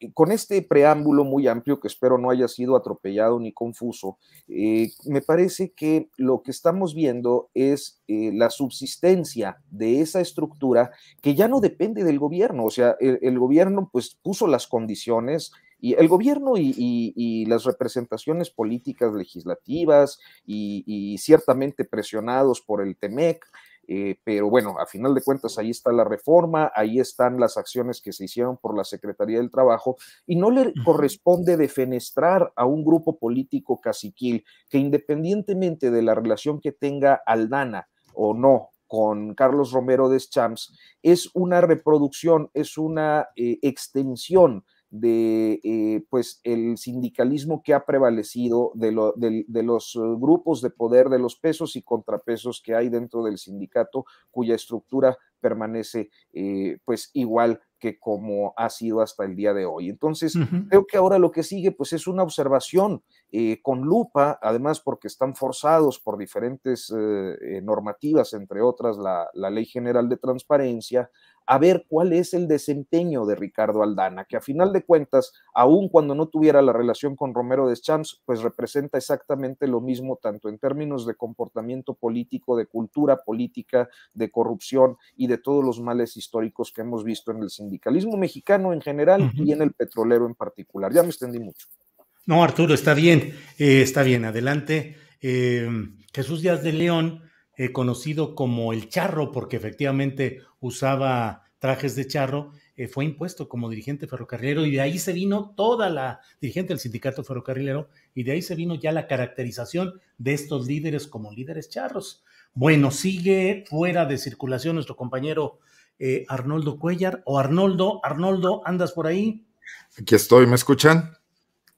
Eh, con este preámbulo muy amplio que espero no haya sido atropellado ni confuso, eh, me parece que lo que estamos viendo es eh, la subsistencia de esa estructura que ya no depende del gobierno. O sea, el, gobierno pues puso las condiciones, y el gobierno y, las representaciones políticas legislativas y, y ciertamente presionados por el TEMEC, eh, pero bueno, a final de cuentas, ahí está la reforma, ahí están las acciones que se hicieron por la Secretaría del Trabajo, y no le corresponde defenestrar a un grupo político caciquil que independientemente de la relación que tenga Aldana o no con Carlos Romero de es una reproducción, es una eh, extensión de eh, pues el sindicalismo que ha prevalecido, de, los eh, grupos de poder, de los pesos y contrapesos que hay dentro del sindicato, cuya estructura permanece eh, pues igual que como ha sido hasta el día de hoy. Entonces, creo que ahora lo que sigue pues es una observación con lupa, además porque están forzados por diferentes normativas, entre otras la, la Ley General de Transparencia, a ver cuál es el desempeño de Ricardo Aldana, que a final de cuentas, aun cuando no tuviera la relación con Romero Deschamps, pues representa exactamente lo mismo tanto en términos de comportamiento político, de cultura política, de corrupción y de todos los males históricos que hemos visto en el sindicalismo mexicano en general y en el petrolero en particular. Ya me extendí mucho.
No, Arturo, está bien, eh, está bien, adelante. Eh, Jesús Díaz de León eh, conocido como el charro, porque efectivamente usaba trajes de charro, eh, fue impuesto como dirigente ferrocarrilero y de ahí se vino toda la dirigente del sindicato ferrocarrilero y de ahí se vino ya la caracterización de estos líderes como líderes charros. Bueno, sigue fuera de circulación nuestro compañero eh, Arnoldo Cuellar o Arnoldo, Arnoldo, ¿andas por ahí?
Aquí estoy, ¿me escuchan?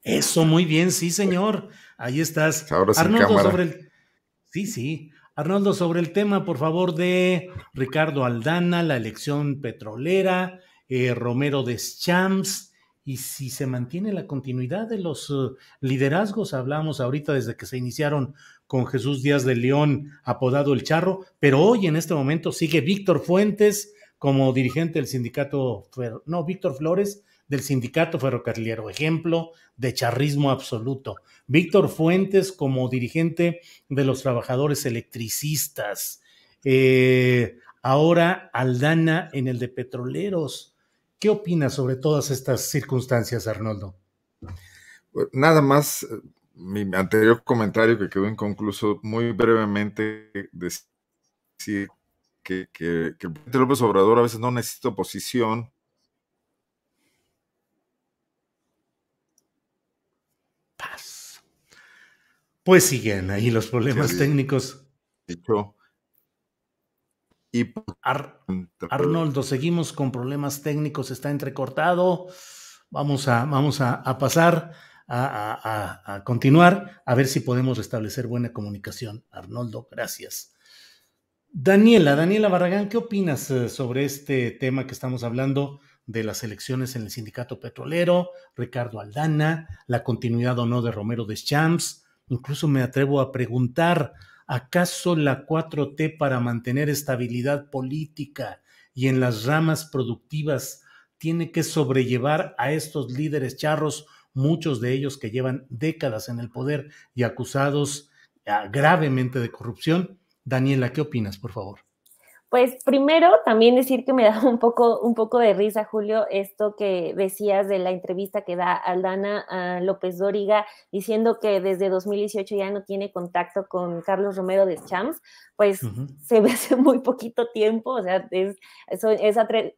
Eso, muy bien, sí, señor. Ahí estás. Ahora Arnoldo, Sí, sí. Arnoldo, sobre el tema, por favor, de Ricardo Aldana, la elección petrolera, Romero eh, Romero Deschamps, y si se mantiene la continuidad de los eh, liderazgos, hablamos ahorita desde que se iniciaron con Jesús Díaz de León, apodado el Charro, pero hoy en este momento sigue Víctor Fuentes como dirigente del sindicato, no, Víctor Flores del sindicato ferrocarrilero, ejemplo de charrismo absoluto. Víctor Fuentes como dirigente de los trabajadores electricistas. Eh, ahora Aldana en el de petroleros. ¿Qué opinas sobre todas estas circunstancias, Arnoldo?
Pues, nada más, eh, mi anterior comentario que quedó inconcluso, muy brevemente decir que, el presidente López Obrador a veces no necesita oposición
Pues siguen ahí los problemas técnicos. Y Arnoldo, seguimos con problemas técnicos, está entrecortado. Vamos a, vamos pasar a, a, continuar, a ver si podemos restablecer buena comunicación. Arnoldo, gracias. Daniela, Daniela Barragán, ¿qué opinas eh, sobre este tema que estamos hablando de las elecciones en el sindicato petrolero, Ricardo Aldana, la continuidad o no de Romero Deschamps? Incluso me atrevo a preguntar, ¿acaso la 4T para mantener estabilidad política y en las ramas productivas tiene que sobrellevar a estos líderes charros, muchos de ellos que llevan décadas en el poder y acusados ah, gravemente de corrupción? Daniela, ¿qué opinas, por favor?
Pues primero también decir que me da un poco, un poco de risa, Julio, esto que decías de la entrevista que da Aldana López Dóriga diciendo que desde 2018 ya no tiene contacto con Carlos Romero de Champs, pues se ve hace muy poquito tiempo, o sea, eso,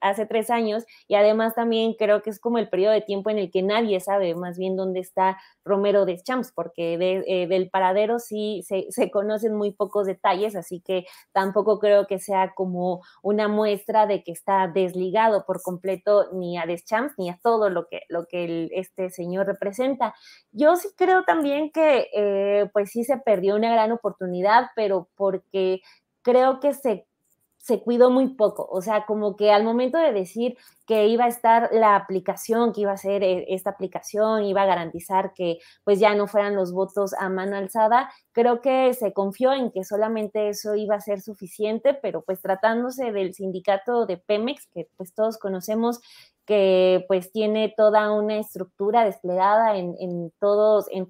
hace tres años y además también creo que es como el periodo de tiempo en el que nadie sabe más bien dónde está Romero de Champs, porque eh, del paradero sí se, se conocen muy pocos detalles, así que tampoco creo que sea como una muestra de que está desligado por completo ni a Deschamps ni a todo lo que, lo que este señor representa. Yo sí creo también que eh, pues sí se perdió una gran oportunidad, pero porque creo que se se cuidó muy poco, o sea, como que al momento de decir que iba a estar la aplicación, que iba a ser eh, esta aplicación, iba a garantizar que pues ya no fueran los votos a mano alzada, creo que se confió en que solamente eso iba a ser suficiente, pero pues tratándose del sindicato de Pemex, que pues todos conocemos que pues tiene toda una estructura desplegada en, en todos, en,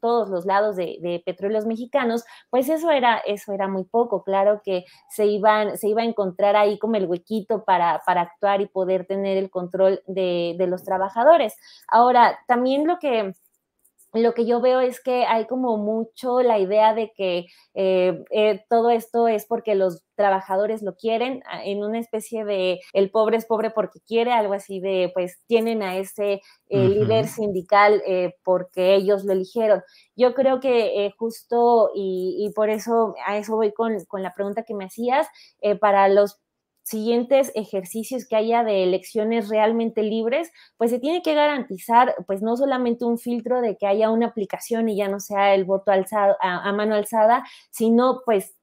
todos los lados de, de, petróleos mexicanos, pues eso era, eso era muy poco. Claro que se, iban, se iba a encontrar ahí como el huequito para, para actuar y poder tener el control de, de los trabajadores. Ahora, también lo que lo que yo veo es que hay como mucho la idea de que eh, eh, todo esto es porque los trabajadores lo quieren, ah, en una especie de el pobre es pobre porque quiere, algo así de pues tienen a ese eh, líder sindical porque ellos lo eligieron. Yo creo que justo y, por eso a eso voy con, con la pregunta que me hacías, para los siguientes ejercicios que haya de elecciones realmente libres, pues se tiene que garantizar, pues no solamente un filtro de que haya una aplicación y ya no sea el voto alzado, a, mano alzada, sino pues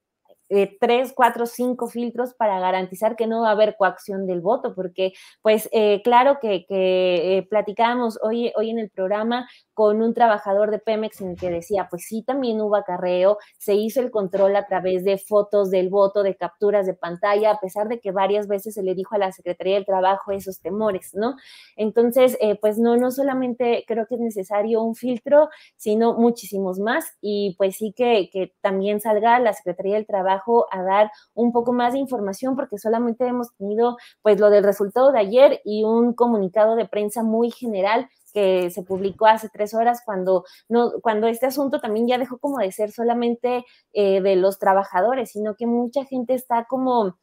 eh, tres, cuatro, cinco filtros para garantizar que no va a haber coacción del voto, porque pues eh, claro que, que eh, platicábamos hoy, hoy en el programa, con un trabajador de Pemex en el que decía, pues sí, también hubo acarreo, se hizo el control a través de fotos del voto, de capturas de pantalla, a pesar de que varias veces se le dijo a la Secretaría del Trabajo esos temores, ¿no? Entonces, eh, pues no, no solamente creo que es necesario un filtro, sino muchísimos más y pues sí que, también salga la Secretaría del Trabajo a dar un poco más de información porque solamente hemos tenido pues lo del resultado de ayer y un comunicado de prensa muy general que se publicó hace tres horas cuando, no, cuando este asunto también ya dejó como de ser solamente eh, de los trabajadores, sino que mucha gente está como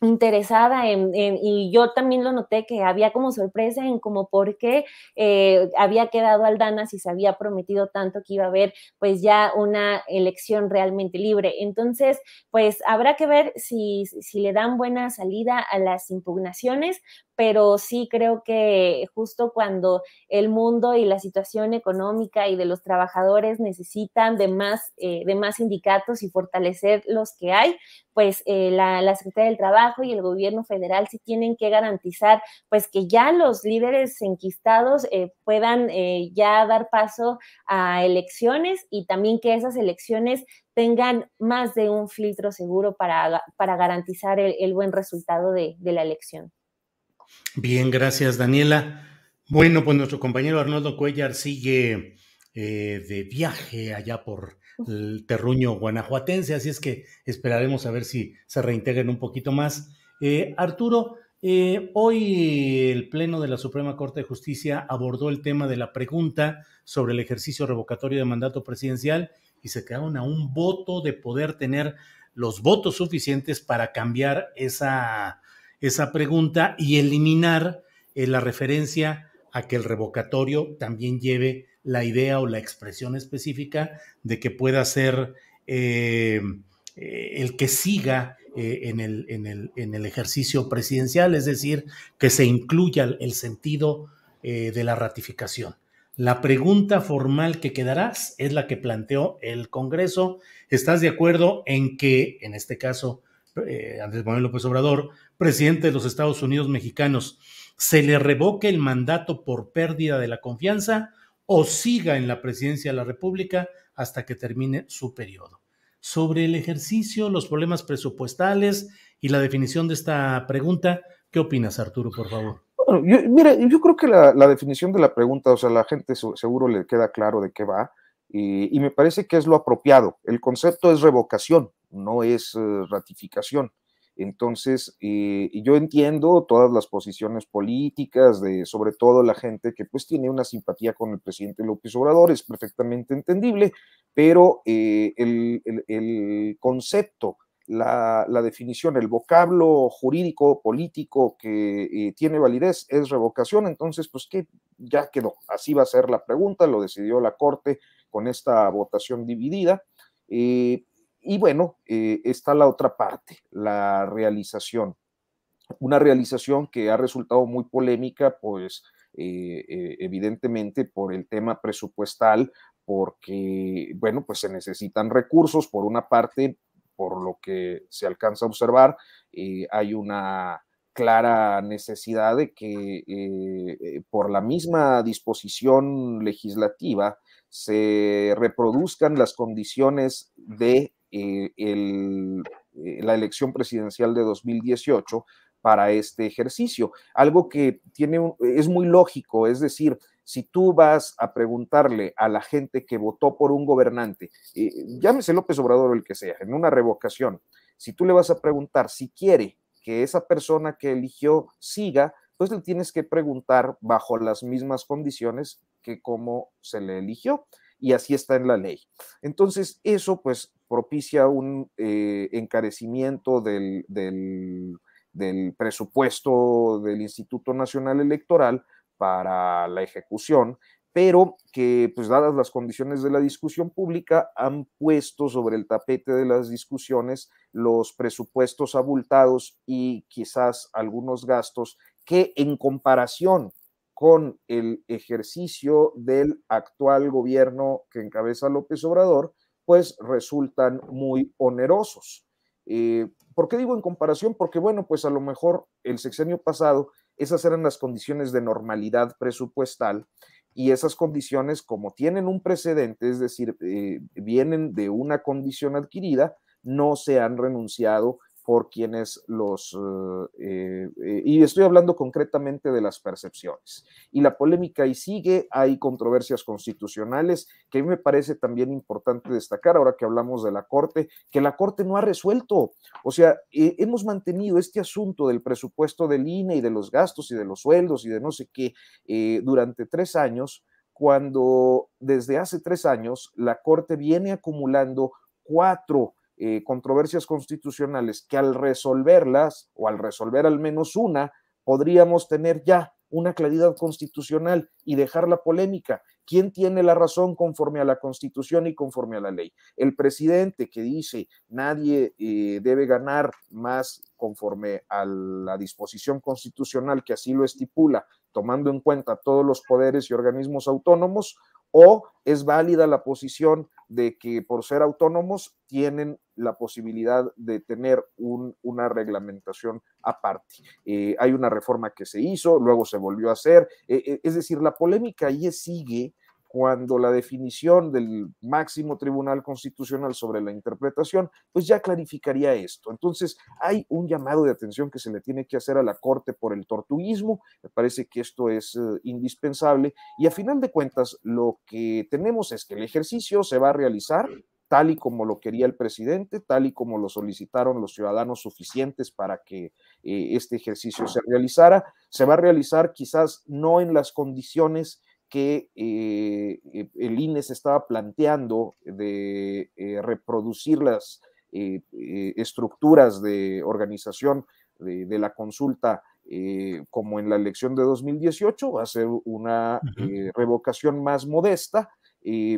interesada en, en, y yo también lo noté que había como sorpresa en como por qué eh, había quedado Aldana si se había prometido tanto que iba a haber pues ya una elección realmente libre. Entonces, pues habrá que ver si, si le dan buena salida a las impugnaciones, pero sí creo que justo cuando el mundo y la situación económica y de los trabajadores necesitan de más, eh, de más sindicatos y fortalecer los que hay, pues eh, la, Secretaría del Trabajo y el gobierno federal sí tienen que garantizar pues que ya los líderes enquistados eh, puedan ya dar paso a elecciones y también que esas elecciones tengan más de un filtro seguro para, garantizar el, buen resultado de la elección.
Bien, gracias Daniela. Bueno, pues nuestro compañero Arnoldo Cuellar sigue eh, de viaje allá por el terruño guanajuatense, así es que esperaremos a ver si se reintegren un poquito más. Eh, Arturo, eh, hoy el Pleno de la Suprema Corte de Justicia abordó el tema de la pregunta sobre el ejercicio revocatorio de mandato presidencial y se quedaron a un voto de poder tener los votos suficientes para cambiar esa esa pregunta y eliminar eh, la referencia a que el revocatorio también lleve la idea o la expresión específica de que pueda ser eh, eh, el que siga en, el, ejercicio presidencial, es decir, que se incluya el sentido de la ratificación. La pregunta formal que quedarás es la que planteó el Congreso. ¿Estás de acuerdo en que, en este caso, eh, Andrés Manuel López Obrador, presidente de los Estados Unidos mexicanos, se le revoque el mandato por pérdida de la confianza o siga en la presidencia de la República hasta que termine su periodo. Sobre el ejercicio, los problemas presupuestales y la definición de esta pregunta, ¿qué opinas, Arturo, por favor?
yo, mira, yo creo que la, definición de la pregunta, o sea, la gente seguro le queda claro de qué va, y me parece que es lo apropiado. El concepto es revocación, no es eh, ratificación. Entonces, eh, yo entiendo todas las posiciones políticas de sobre todo la gente que pues tiene una simpatía con el presidente López Obrador, es perfectamente entendible, pero eh, el, el, concepto, la, la, definición, el vocablo jurídico, político que tiene validez es revocación, entonces pues que ya quedó, así va a ser la pregunta, lo decidió la Corte con esta votación dividida y bueno, eh, está la otra parte, la realización. Una realización que ha resultado muy polémica, pues eh, eh, evidentemente por el tema presupuestal, porque, bueno, pues se necesitan recursos, por una parte, por lo que se alcanza a observar, hay una clara necesidad de que por la misma disposición legislativa se reproduzcan las condiciones de eh, eh, la elección presidencial de 2018 para este ejercicio. Algo que tiene es muy lógico, es decir, si tú vas a preguntarle a la gente que votó por un gobernante, eh, llámese López Obrador o el que sea, en una revocación, si tú le vas a preguntar si quiere que esa persona que eligió siga, pues le tienes que preguntar bajo las mismas condiciones que como se le eligió. Y así está en la ley. Entonces, eso pues propicia un eh, encarecimiento del, del presupuesto del Instituto Nacional Electoral para la ejecución, pero que, pues dadas las condiciones de la discusión pública, han puesto sobre el tapete de las discusiones los presupuestos abultados y quizás algunos gastos que en comparación con el ejercicio del actual gobierno que encabeza López Obrador, pues resultan muy onerosos. Eh, ¿Por qué digo en comparación? Porque bueno, pues a lo mejor el sexenio pasado esas eran las condiciones de normalidad presupuestal y esas condiciones como tienen un precedente, es decir, eh, vienen de una condición adquirida, no se han renunciado por quienes los... Eh, eh, y estoy hablando concretamente de las percepciones. Y la polémica ahí sigue, hay controversias constitucionales que a mí me parece también importante destacar ahora que hablamos de la Corte, que la Corte no ha resuelto. O sea, eh, hemos mantenido este asunto del presupuesto del INE y de los gastos y de los sueldos y de no sé qué durante tres años, cuando desde hace tres años la Corte viene acumulando cuatro eh, controversias constitucionales que al resolverlas, o al resolver al menos una, podríamos tener ya una claridad constitucional y dejar la polémica. ¿Quién tiene la razón conforme a la Constitución y conforme a la ley? El presidente que dice nadie eh, debe ganar más conforme a la disposición constitucional que así lo estipula, tomando en cuenta todos los poderes y organismos autónomos, o es válida la posición de que por ser autónomos tienen la posibilidad de tener una reglamentación aparte. Eh, hay una reforma que se hizo, luego se volvió a hacer, eh, eh, es decir, la polémica ahí sigue cuando la definición del máximo tribunal constitucional sobre la interpretación, pues ya clarificaría esto. Entonces, hay un llamado de atención que se le tiene que hacer a la Corte por el tortuguismo, me parece que esto es eh, indispensable, y a final de cuentas, lo que tenemos es que el ejercicio se va a realizar tal y como lo quería el presidente, tal y como lo solicitaron los ciudadanos suficientes para que eh, este ejercicio se realizara. Se va a realizar quizás no en las condiciones que eh, eh, el INE se estaba planteando de eh, reproducir las estructuras de organización de, de la consulta como en la elección de 2018, va a ser una revocación más modesta,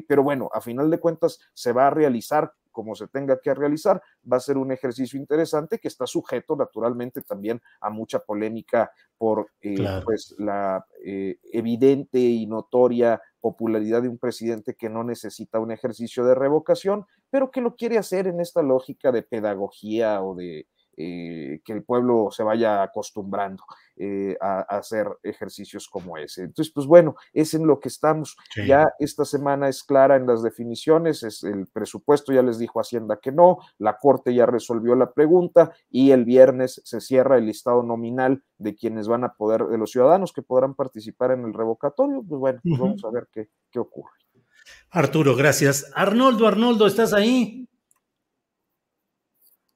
pero bueno, a final de cuentas se va a realizar como se tenga que realizar, va a ser un ejercicio interesante que está sujeto naturalmente también a mucha polémica por eh, pues, la eh, evidente y notoria popularidad de un presidente que no necesita un ejercicio de revocación, pero que lo quiere hacer en esta lógica de pedagogía o de eh, que el pueblo se vaya acostumbrando eh, a, hacer ejercicios como ese. Entonces, pues bueno, es en lo que estamos. Ya esta semana es clara en las definiciones, es el presupuesto ya les dijo Hacienda que no, la Corte ya resolvió la pregunta y el viernes se cierra el listado nominal de quienes van a poder, de los ciudadanos que podrán participar en el revocatorio. Pues bueno, pues, vamos a ver qué, qué ocurre.
Arturo, gracias. Arnoldo, Arnoldo, ¿estás ahí?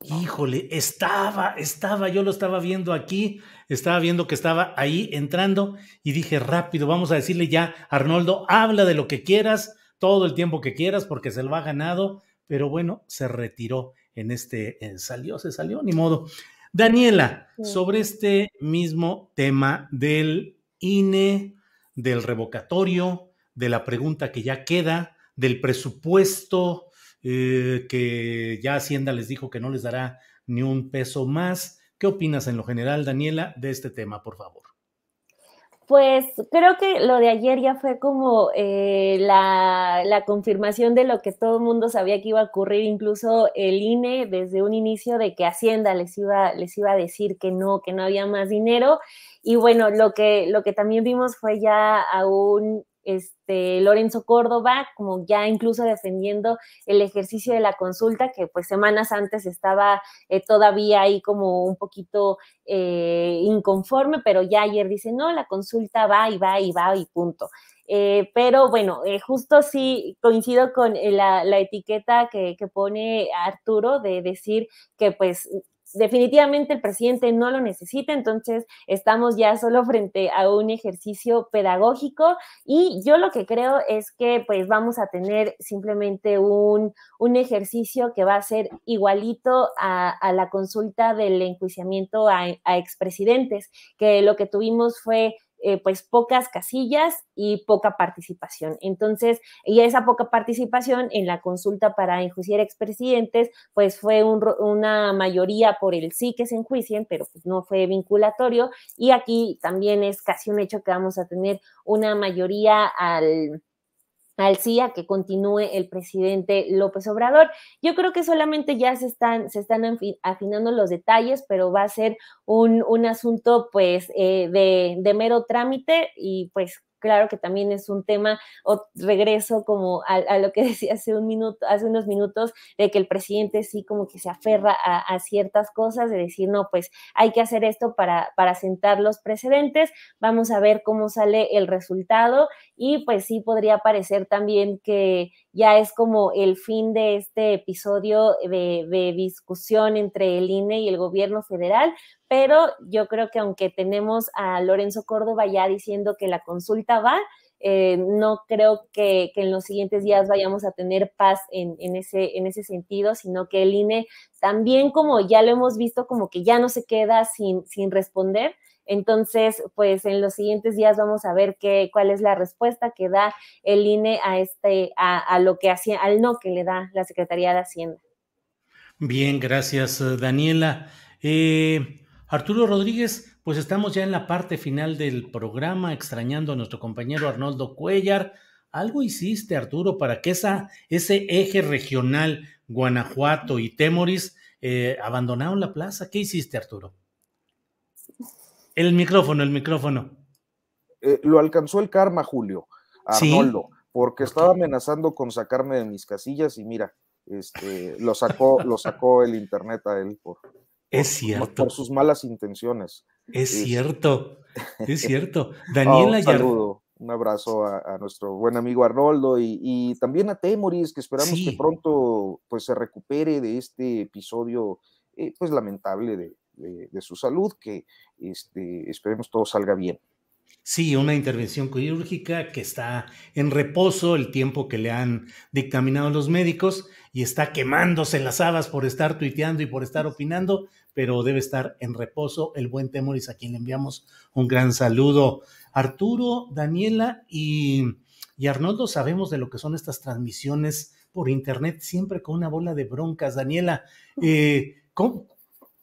Híjole, estaba, estaba, yo lo estaba viendo aquí, estaba viendo que estaba ahí entrando y dije rápido, vamos a decirle ya, Arnoldo, habla de lo que quieras, todo el tiempo que quieras, porque se lo ha ganado, pero bueno, se retiró en este, eh, salió, se salió, ni modo. Daniela, sobre este mismo tema del INE, del revocatorio, de la pregunta que ya queda, del presupuesto, eh, que ya Hacienda les dijo que no les dará ni un peso más. ¿Qué opinas en lo general, Daniela, de este tema, por favor?
Pues creo que lo de ayer ya fue como eh, la, confirmación de lo que todo el mundo sabía que iba a ocurrir, incluso el INE desde un inicio de que Hacienda les iba, les iba a decir que no, que no había más dinero. Y bueno, lo que, lo que también vimos fue ya aún un este, Lorenzo Córdoba, como ya incluso defendiendo el ejercicio de la consulta, que pues semanas antes estaba eh, todavía ahí como un poquito eh, inconforme, pero ya ayer dice, no, la consulta va y va y va y punto. Eh, pero bueno, justo sí coincido con la, etiqueta que, que, pone Arturo de decir que pues definitivamente el presidente no lo necesita, entonces estamos ya solo frente a un ejercicio pedagógico y yo lo que creo es que pues vamos a tener simplemente un, ejercicio que va a ser igualito a, la consulta del enjuiciamiento a, a expresidentes, que lo que tuvimos fue eh, pues pocas casillas y poca participación. Entonces, y esa poca participación en la consulta para enjuiciar expresidentes, pues fue un, una mayoría por el sí que se enjuicien, pero pues no fue vinculatorio. Y aquí también es casi un hecho que vamos a tener una mayoría al al que continúe el presidente López Obrador. Yo creo que solamente ya se están, se están afinando los detalles, pero va a ser un, asunto pues eh, de, mero trámite y pues claro que también es un tema, o regreso como a, lo que decía hace, un minuto, hace unos minutos, de que el presidente sí como que se aferra a, ciertas cosas, de decir, no, pues hay que hacer esto para, para sentar los precedentes, vamos a ver cómo sale el resultado y pues sí podría parecer también que ya es como el fin de este episodio de, discusión entre el INE y el gobierno federal, pero yo creo que aunque tenemos a Lorenzo Córdoba ya diciendo que la consulta va, eh, no creo que, en los siguientes días vayamos a tener paz en, en, ese, en ese sentido, sino que el INE también, como ya lo hemos visto, como que ya no se queda sin, sin responder, entonces, pues en los siguientes días vamos a ver qué, cuál es la respuesta que da el INE a este, a, lo que hacía, al no que le da la Secretaría de Hacienda.
Bien, gracias, eh, Daniela. Eh, Arturo Rodríguez, pues estamos ya en la parte final del programa, extrañando a nuestro compañero Arnoldo Cuellar. Algo hiciste, Arturo, para que esa, ese eje regional, Guanajuato y Temoris, eh, abandonaron la plaza. ¿Qué hiciste, Arturo? El micrófono, el micrófono.
Eh, lo alcanzó el karma, Julio, Arnoldo, porque estaba amenazando con sacarme de mis casillas y mira, este, lo sacó, lo sacó el internet a él por, es cierto. sus malas intenciones. Es,
cierto, es cierto. Oh, Daniela un saludo,
un abrazo a, nuestro buen amigo Arnoldo y, también a Temoris, que esperamos que pronto pues se recupere de este episodio eh, pues lamentable de, de, su salud, que este, esperemos todo salga bien.
Sí, una intervención quirúrgica que está en reposo el tiempo que le han dictaminado los médicos y está quemándose las habas por estar tuiteando y por estar opinando, pero debe estar en reposo el buen Temoris, a quien le enviamos un gran saludo. Arturo, Daniela y, y Arnoldo sabemos de lo que son estas transmisiones por internet, siempre con una bola de broncas. Daniela, eh, ¿cómo,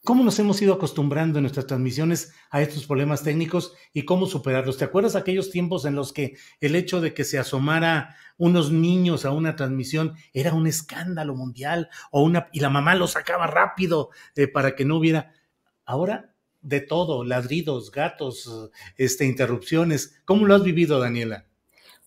cómo nos hemos ido acostumbrando en nuestras transmisiones a estos problemas técnicos y cómo superarlos. ¿Te acuerdas aquellos tiempos en los que el hecho de que se asomara unos niños a una transmisión era un escándalo mundial o una y la mamá lo sacaba rápido eh, para que no hubiera ahora de todo, ladridos, gatos, este interrupciones. ¿Cómo lo has vivido,
Daniela?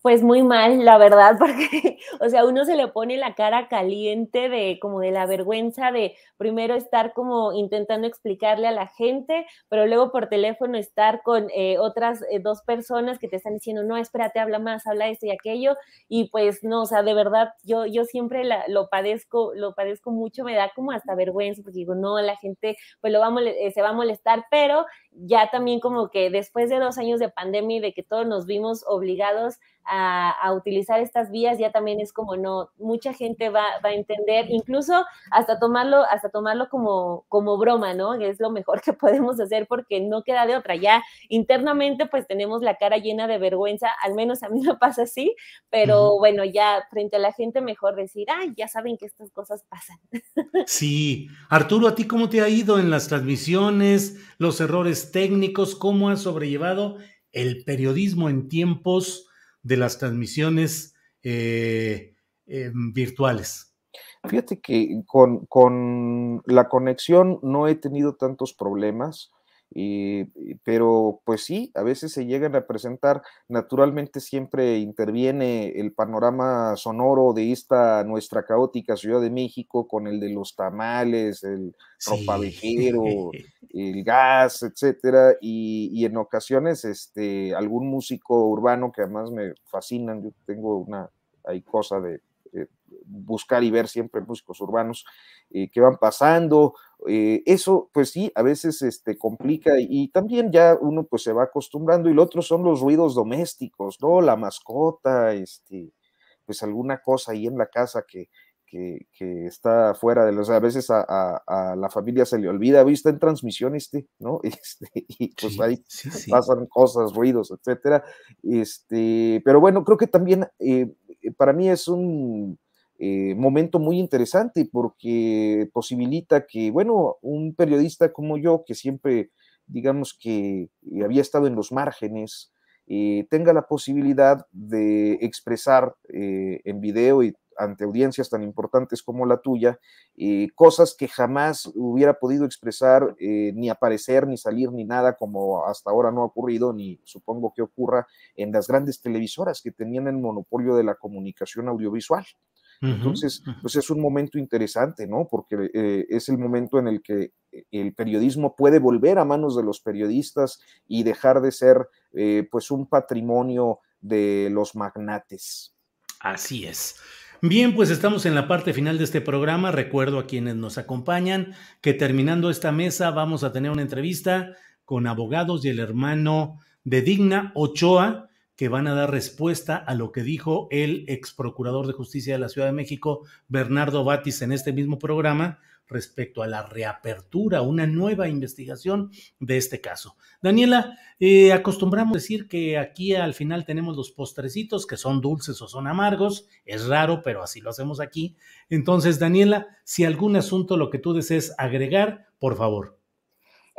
Pues muy mal, la verdad, porque, o sea, uno se le pone la cara caliente de como de la vergüenza de primero estar como intentando explicarle a la gente, pero luego por teléfono estar con eh, otras eh, dos personas que te están diciendo, no, espérate, habla más, habla esto y aquello, y pues no, o sea, de verdad, yo, yo siempre lo padezco, lo padezco mucho, me da como hasta vergüenza, porque digo, no, la gente pues lo va eh, se va a molestar, pero ya también como que después de dos años de pandemia y de que todos nos vimos obligados a, utilizar estas vías, ya también es como no, mucha gente va, a entender, incluso hasta tomarlo, hasta tomarlo como, como broma, ¿no? es lo mejor que podemos hacer porque no queda de otra. Ya internamente pues tenemos la cara llena de vergüenza, al menos a mí me pasa así, pero bueno, ya frente a la gente mejor decir, ah, ya saben que estas cosas pasan.
Sí, Arturo, ¿a ti cómo te ha ido en las transmisiones? los errores técnicos, cómo ha sobrellevado el periodismo en tiempos de las transmisiones eh, em, virtuales.
Fíjate que con, la conexión no he tenido tantos problemas. Y pero pues sí, a veces se llegan a presentar, naturalmente siempre interviene el panorama sonoro de esta nuestra caótica Ciudad de México con el de los tamales, el sí. el gas, etcétera, y, y, en ocasiones este, algún músico urbano que además me fascinan, yo tengo una hay cosa de eh, buscar y ver siempre músicos urbanos eh, que van pasando. Eh, eso, pues sí, a veces este, complica y también ya uno pues se va acostumbrando y lo otro son los ruidos domésticos, ¿no? La mascota, este, pues alguna cosa ahí en la casa que, que, está fuera de los. A veces a, la familia se le olvida, está en transmisión este, ¿no? Este, y pues ahí pasan cosas, ruidos, etcétera. Este, pero bueno, creo que también eh, para mí es un eh, momento muy interesante porque posibilita que, bueno, un periodista como yo, que siempre, digamos que eh, había estado en los márgenes, tenga la posibilidad de expresar en video y ante audiencias tan importantes como la tuya, eh, cosas que jamás hubiera podido expresar, eh, ni aparecer, ni salir, ni nada, como hasta ahora no ha ocurrido, ni supongo que ocurra en las grandes televisoras que tenían el monopolio de la comunicación audiovisual. Entonces, pues es un momento interesante, ¿no? Porque eh, es el momento en el que el periodismo puede volver a manos de los periodistas y dejar de ser, pues, un patrimonio de los magnates. Así es.
Bien, pues estamos en la parte final de este programa. Recuerdo a quienes nos acompañan que terminando esta mesa vamos a tener una entrevista con abogados y el hermano de Digna Ochoa, que van a dar respuesta a lo que dijo el ex procurador de justicia de la Ciudad de México, Bernardo Batis, en este mismo programa, respecto a la reapertura, una nueva investigación de este caso. Daniela, eh, acostumbramos decir que aquí al final tenemos los postrecitos que son dulces o son amargos, es raro, pero así lo hacemos aquí. Entonces, Daniela, si algún asunto lo que tú desees agregar, por favor.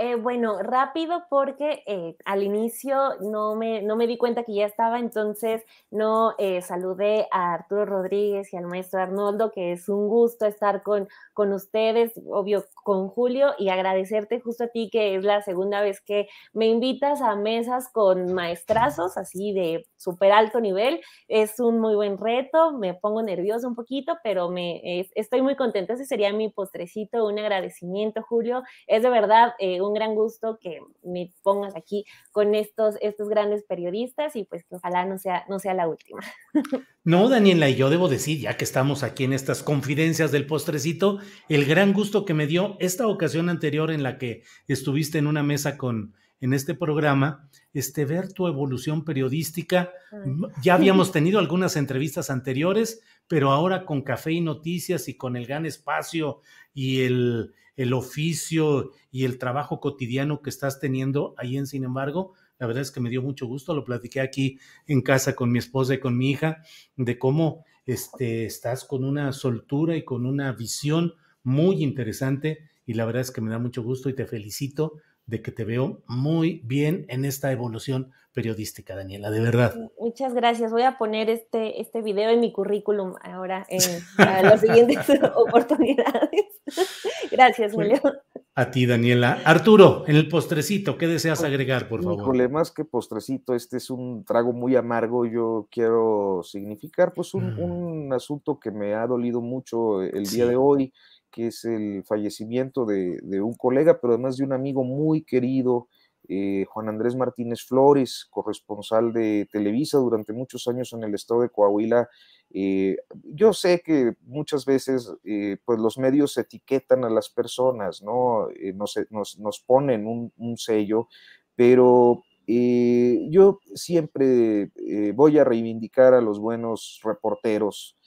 Eh, bueno, rápido porque eh, al inicio no me, no me di cuenta que ya estaba, entonces no eh, saludé a Arturo Rodríguez y al maestro Arnoldo, que es un gusto estar con, con ustedes, obvio, con Julio, y agradecerte justo a ti, que es la segunda vez que me invitas a mesas con maestrazos, así de súper alto nivel. Es un muy buen reto, me pongo nervioso un poquito, pero me, estoy muy contenta. Ese sería mi postrecito, un agradecimiento, Julio. Es de verdad un gran gusto que me pongas aquí con estos, estos grandes periodistas y pues que ojalá no sea, no sea la última.
No, Daniela, y yo debo decir, ya que estamos aquí en estas confidencias del postrecito, el gran gusto que me dio esta ocasión anterior en la que estuviste en una mesa con, en este programa, este, ver tu evolución periodística. Ya habíamos tenido algunas entrevistas anteriores, pero ahora con Café y Noticias y con el gran espacio y el, el oficio y el trabajo cotidiano que estás teniendo ahí en Sin embargo. La verdad es que me dio mucho gusto, lo platiqué aquí en casa con mi esposa y con mi hija, de cómo este, estás con una soltura y con una visión muy interesante y la verdad es que me da mucho gusto y te felicito de que te veo muy bien en esta evolución periodística, Daniela, de verdad.
Muchas gracias. Voy a poner este, este video en mi currículum ahora eh, para las siguientes oportunidades. Gracias, Julio.
A ti, Daniela. Arturo, en el postrecito, ¿qué deseas pues, agregar, por favor? Híjole, más que postrecito, este es un trago muy amargo. Yo quiero significar, pues, un, mm. asunto que me ha dolido mucho el día de hoy, que es el fallecimiento de, un colega, pero además de un amigo muy querido, eh, Juan Andrés Martínez Flores, corresponsal de Televisa durante muchos años en el estado de Coahuila yo sé que muchas veces eh, pues los medios etiquetan a las personas, ¿no? Eh, nos, ponen un, sello, pero eh, yo siempre voy a reivindicar a los buenos reporteros,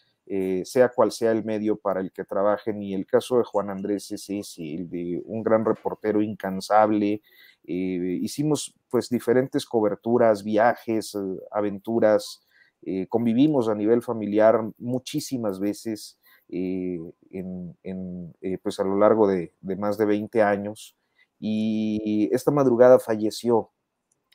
sea cual sea el medio para el que trabajen, y el caso de Juan Andrés es ese, el de un gran reportero incansable. hicimos pues diferentes coberturas, viajes, aventuras, eh, convivimos a nivel familiar muchísimas veces eh, en, en, eh, pues a lo largo de, de, más de 20 años y esta madrugada falleció.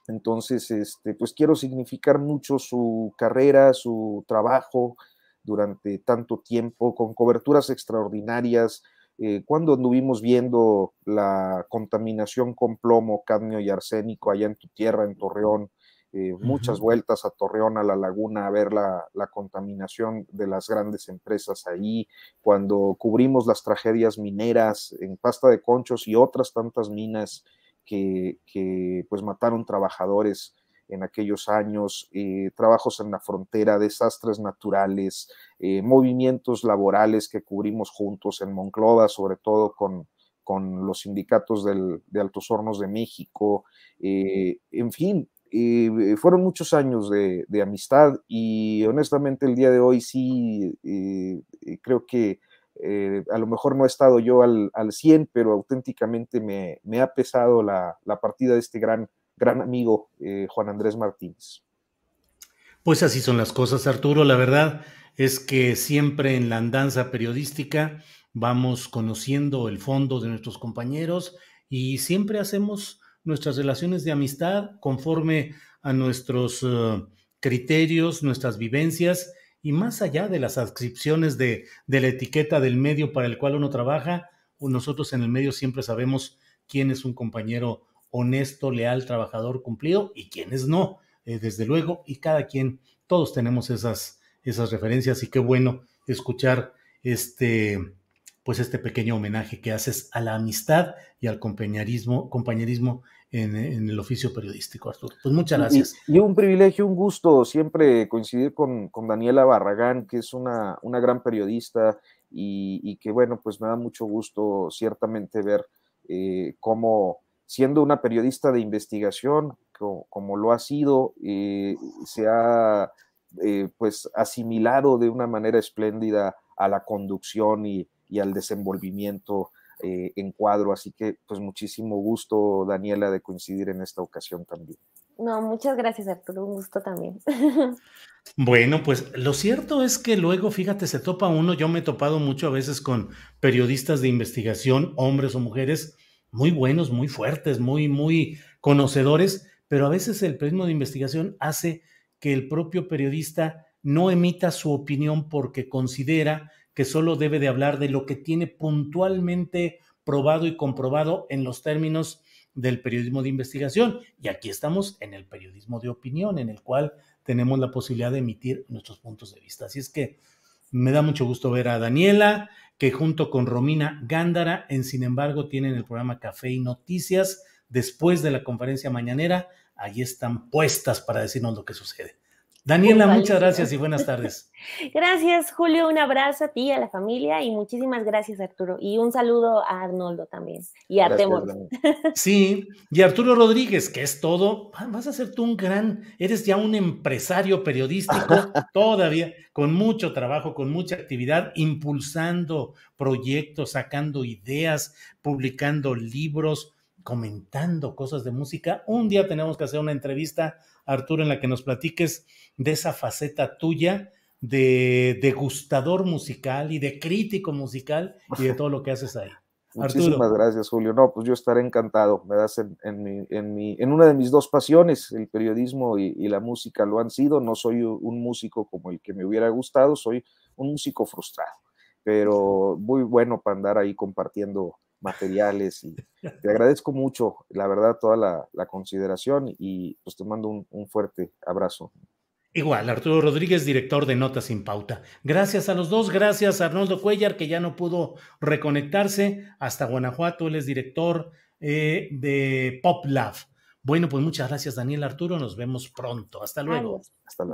Entonces, este, pues quiero significar mucho su carrera, su trabajo durante tanto tiempo, con coberturas extraordinarias. cuando anduvimos viendo la contaminación con plomo, cadmio y arsénico allá en tu tierra, en Torreón, eh, muchas vueltas a Torreón, a la laguna, a ver la, contaminación de las grandes empresas ahí, cuando cubrimos las tragedias mineras en pasta de conchos y otras tantas minas que, pues mataron trabajadores en aquellos años, eh, trabajos en la frontera, desastres naturales, eh, movimientos laborales que cubrimos juntos en Monclova, sobre todo con, con los sindicatos de Altos Hornos de México, en fin, eh, fueron muchos años de, amistad y honestamente el día de hoy sí eh, eh, creo que a lo mejor no he estado yo al, 100, pero auténticamente me, ha pesado la, partida de este gran, gran amigo Juan Andrés Martínez.
Pues así son las cosas, Arturo. La verdad es que siempre en la andanza periodística vamos conociendo el fondo de nuestros compañeros y siempre hacemos nuestras relaciones de amistad conforme a nuestros eh, criterios, nuestras vivencias y más allá de las adscripciones de, la etiqueta del medio para el cual uno trabaja, nosotros en el medio siempre sabemos quién es un compañero honesto, leal, trabajador, cumplido y quién es no, eh, desde luego, y cada quien, todos tenemos esas, esas referencias y qué bueno escuchar este pues este pequeño homenaje que haces a la amistad y al compañerismo, compañerismo en, el oficio periodístico, Arturo. Pues muchas gracias.
Y, un privilegio, un gusto siempre coincidir con, Daniela Barragán, que es una, gran periodista y, que, bueno, pues me da mucho gusto ciertamente ver eh, cómo, siendo una periodista de investigación, como, lo ha sido, eh, se ha eh, pues asimilado de una manera espléndida a la conducción y, y al desenvolvimiento eh, en cuadro, Así que, pues muchísimo gusto, Daniela, de coincidir en esta ocasión también.
No, muchas gracias Arturo, un gusto también.
Bueno, pues lo cierto es que luego, fíjate, se topa uno, yo me he topado mucho a veces con periodistas de investigación, hombres o mujeres, muy buenos, muy fuertes, muy, muy conocedores, pero a veces el periodismo de investigación hace que el propio periodista no emita su opinión porque considera que solo debe de hablar de lo que tiene puntualmente probado y comprobado en los términos del periodismo de investigación. Y aquí estamos en el periodismo de opinión, en el cual tenemos la posibilidad de emitir nuestros puntos de vista. Así es que me da mucho gusto ver a Daniela, que junto con Romina Gándara, en sin embargo, tienen el programa Café y Noticias. Después de la conferencia mañanera, allí están puestas para decirnos lo que sucede. Daniela, muchas gracias y buenas tardes.
gracias, Julio. Un abrazo a ti, y a la familia y muchísimas gracias, Arturo. Y un saludo a Arnoldo también y a Temor.
sí, y Arturo Rodríguez, que es todo.
Ah, vas a ser tú un gran,
eres ya un empresario periodístico todavía, con mucho trabajo, con mucha actividad, impulsando proyectos, sacando ideas, publicando libros comentando cosas de música. Un día tenemos que hacer una entrevista Arturo, en la que nos platiques de esa faceta tuya de degustador musical y de crítico musical y de todo lo que haces ahí.
Muchísimas gracias, Julio. No, pues yo estaré encantado. Me das en, en, una de mis dos pasiones, el periodismo y, y, la música lo han sido. No soy un músico como el que me hubiera gustado, soy un músico frustrado, pero muy bueno para andar ahí compartiendo materiales. Y te agradezco mucho, la verdad, toda la, consideración y pues te mando un, fuerte abrazo.
Igual, Arturo Rodríguez, director de Notas sin Pauta. Gracias a los dos, gracias a Arnoldo Cuellar, que ya no pudo reconectarse hasta Guanajuato, él es director eh, de de Love Bueno, pues muchas gracias, Daniel Arturo, nos vemos pronto. Hasta luego.
Hasta luego.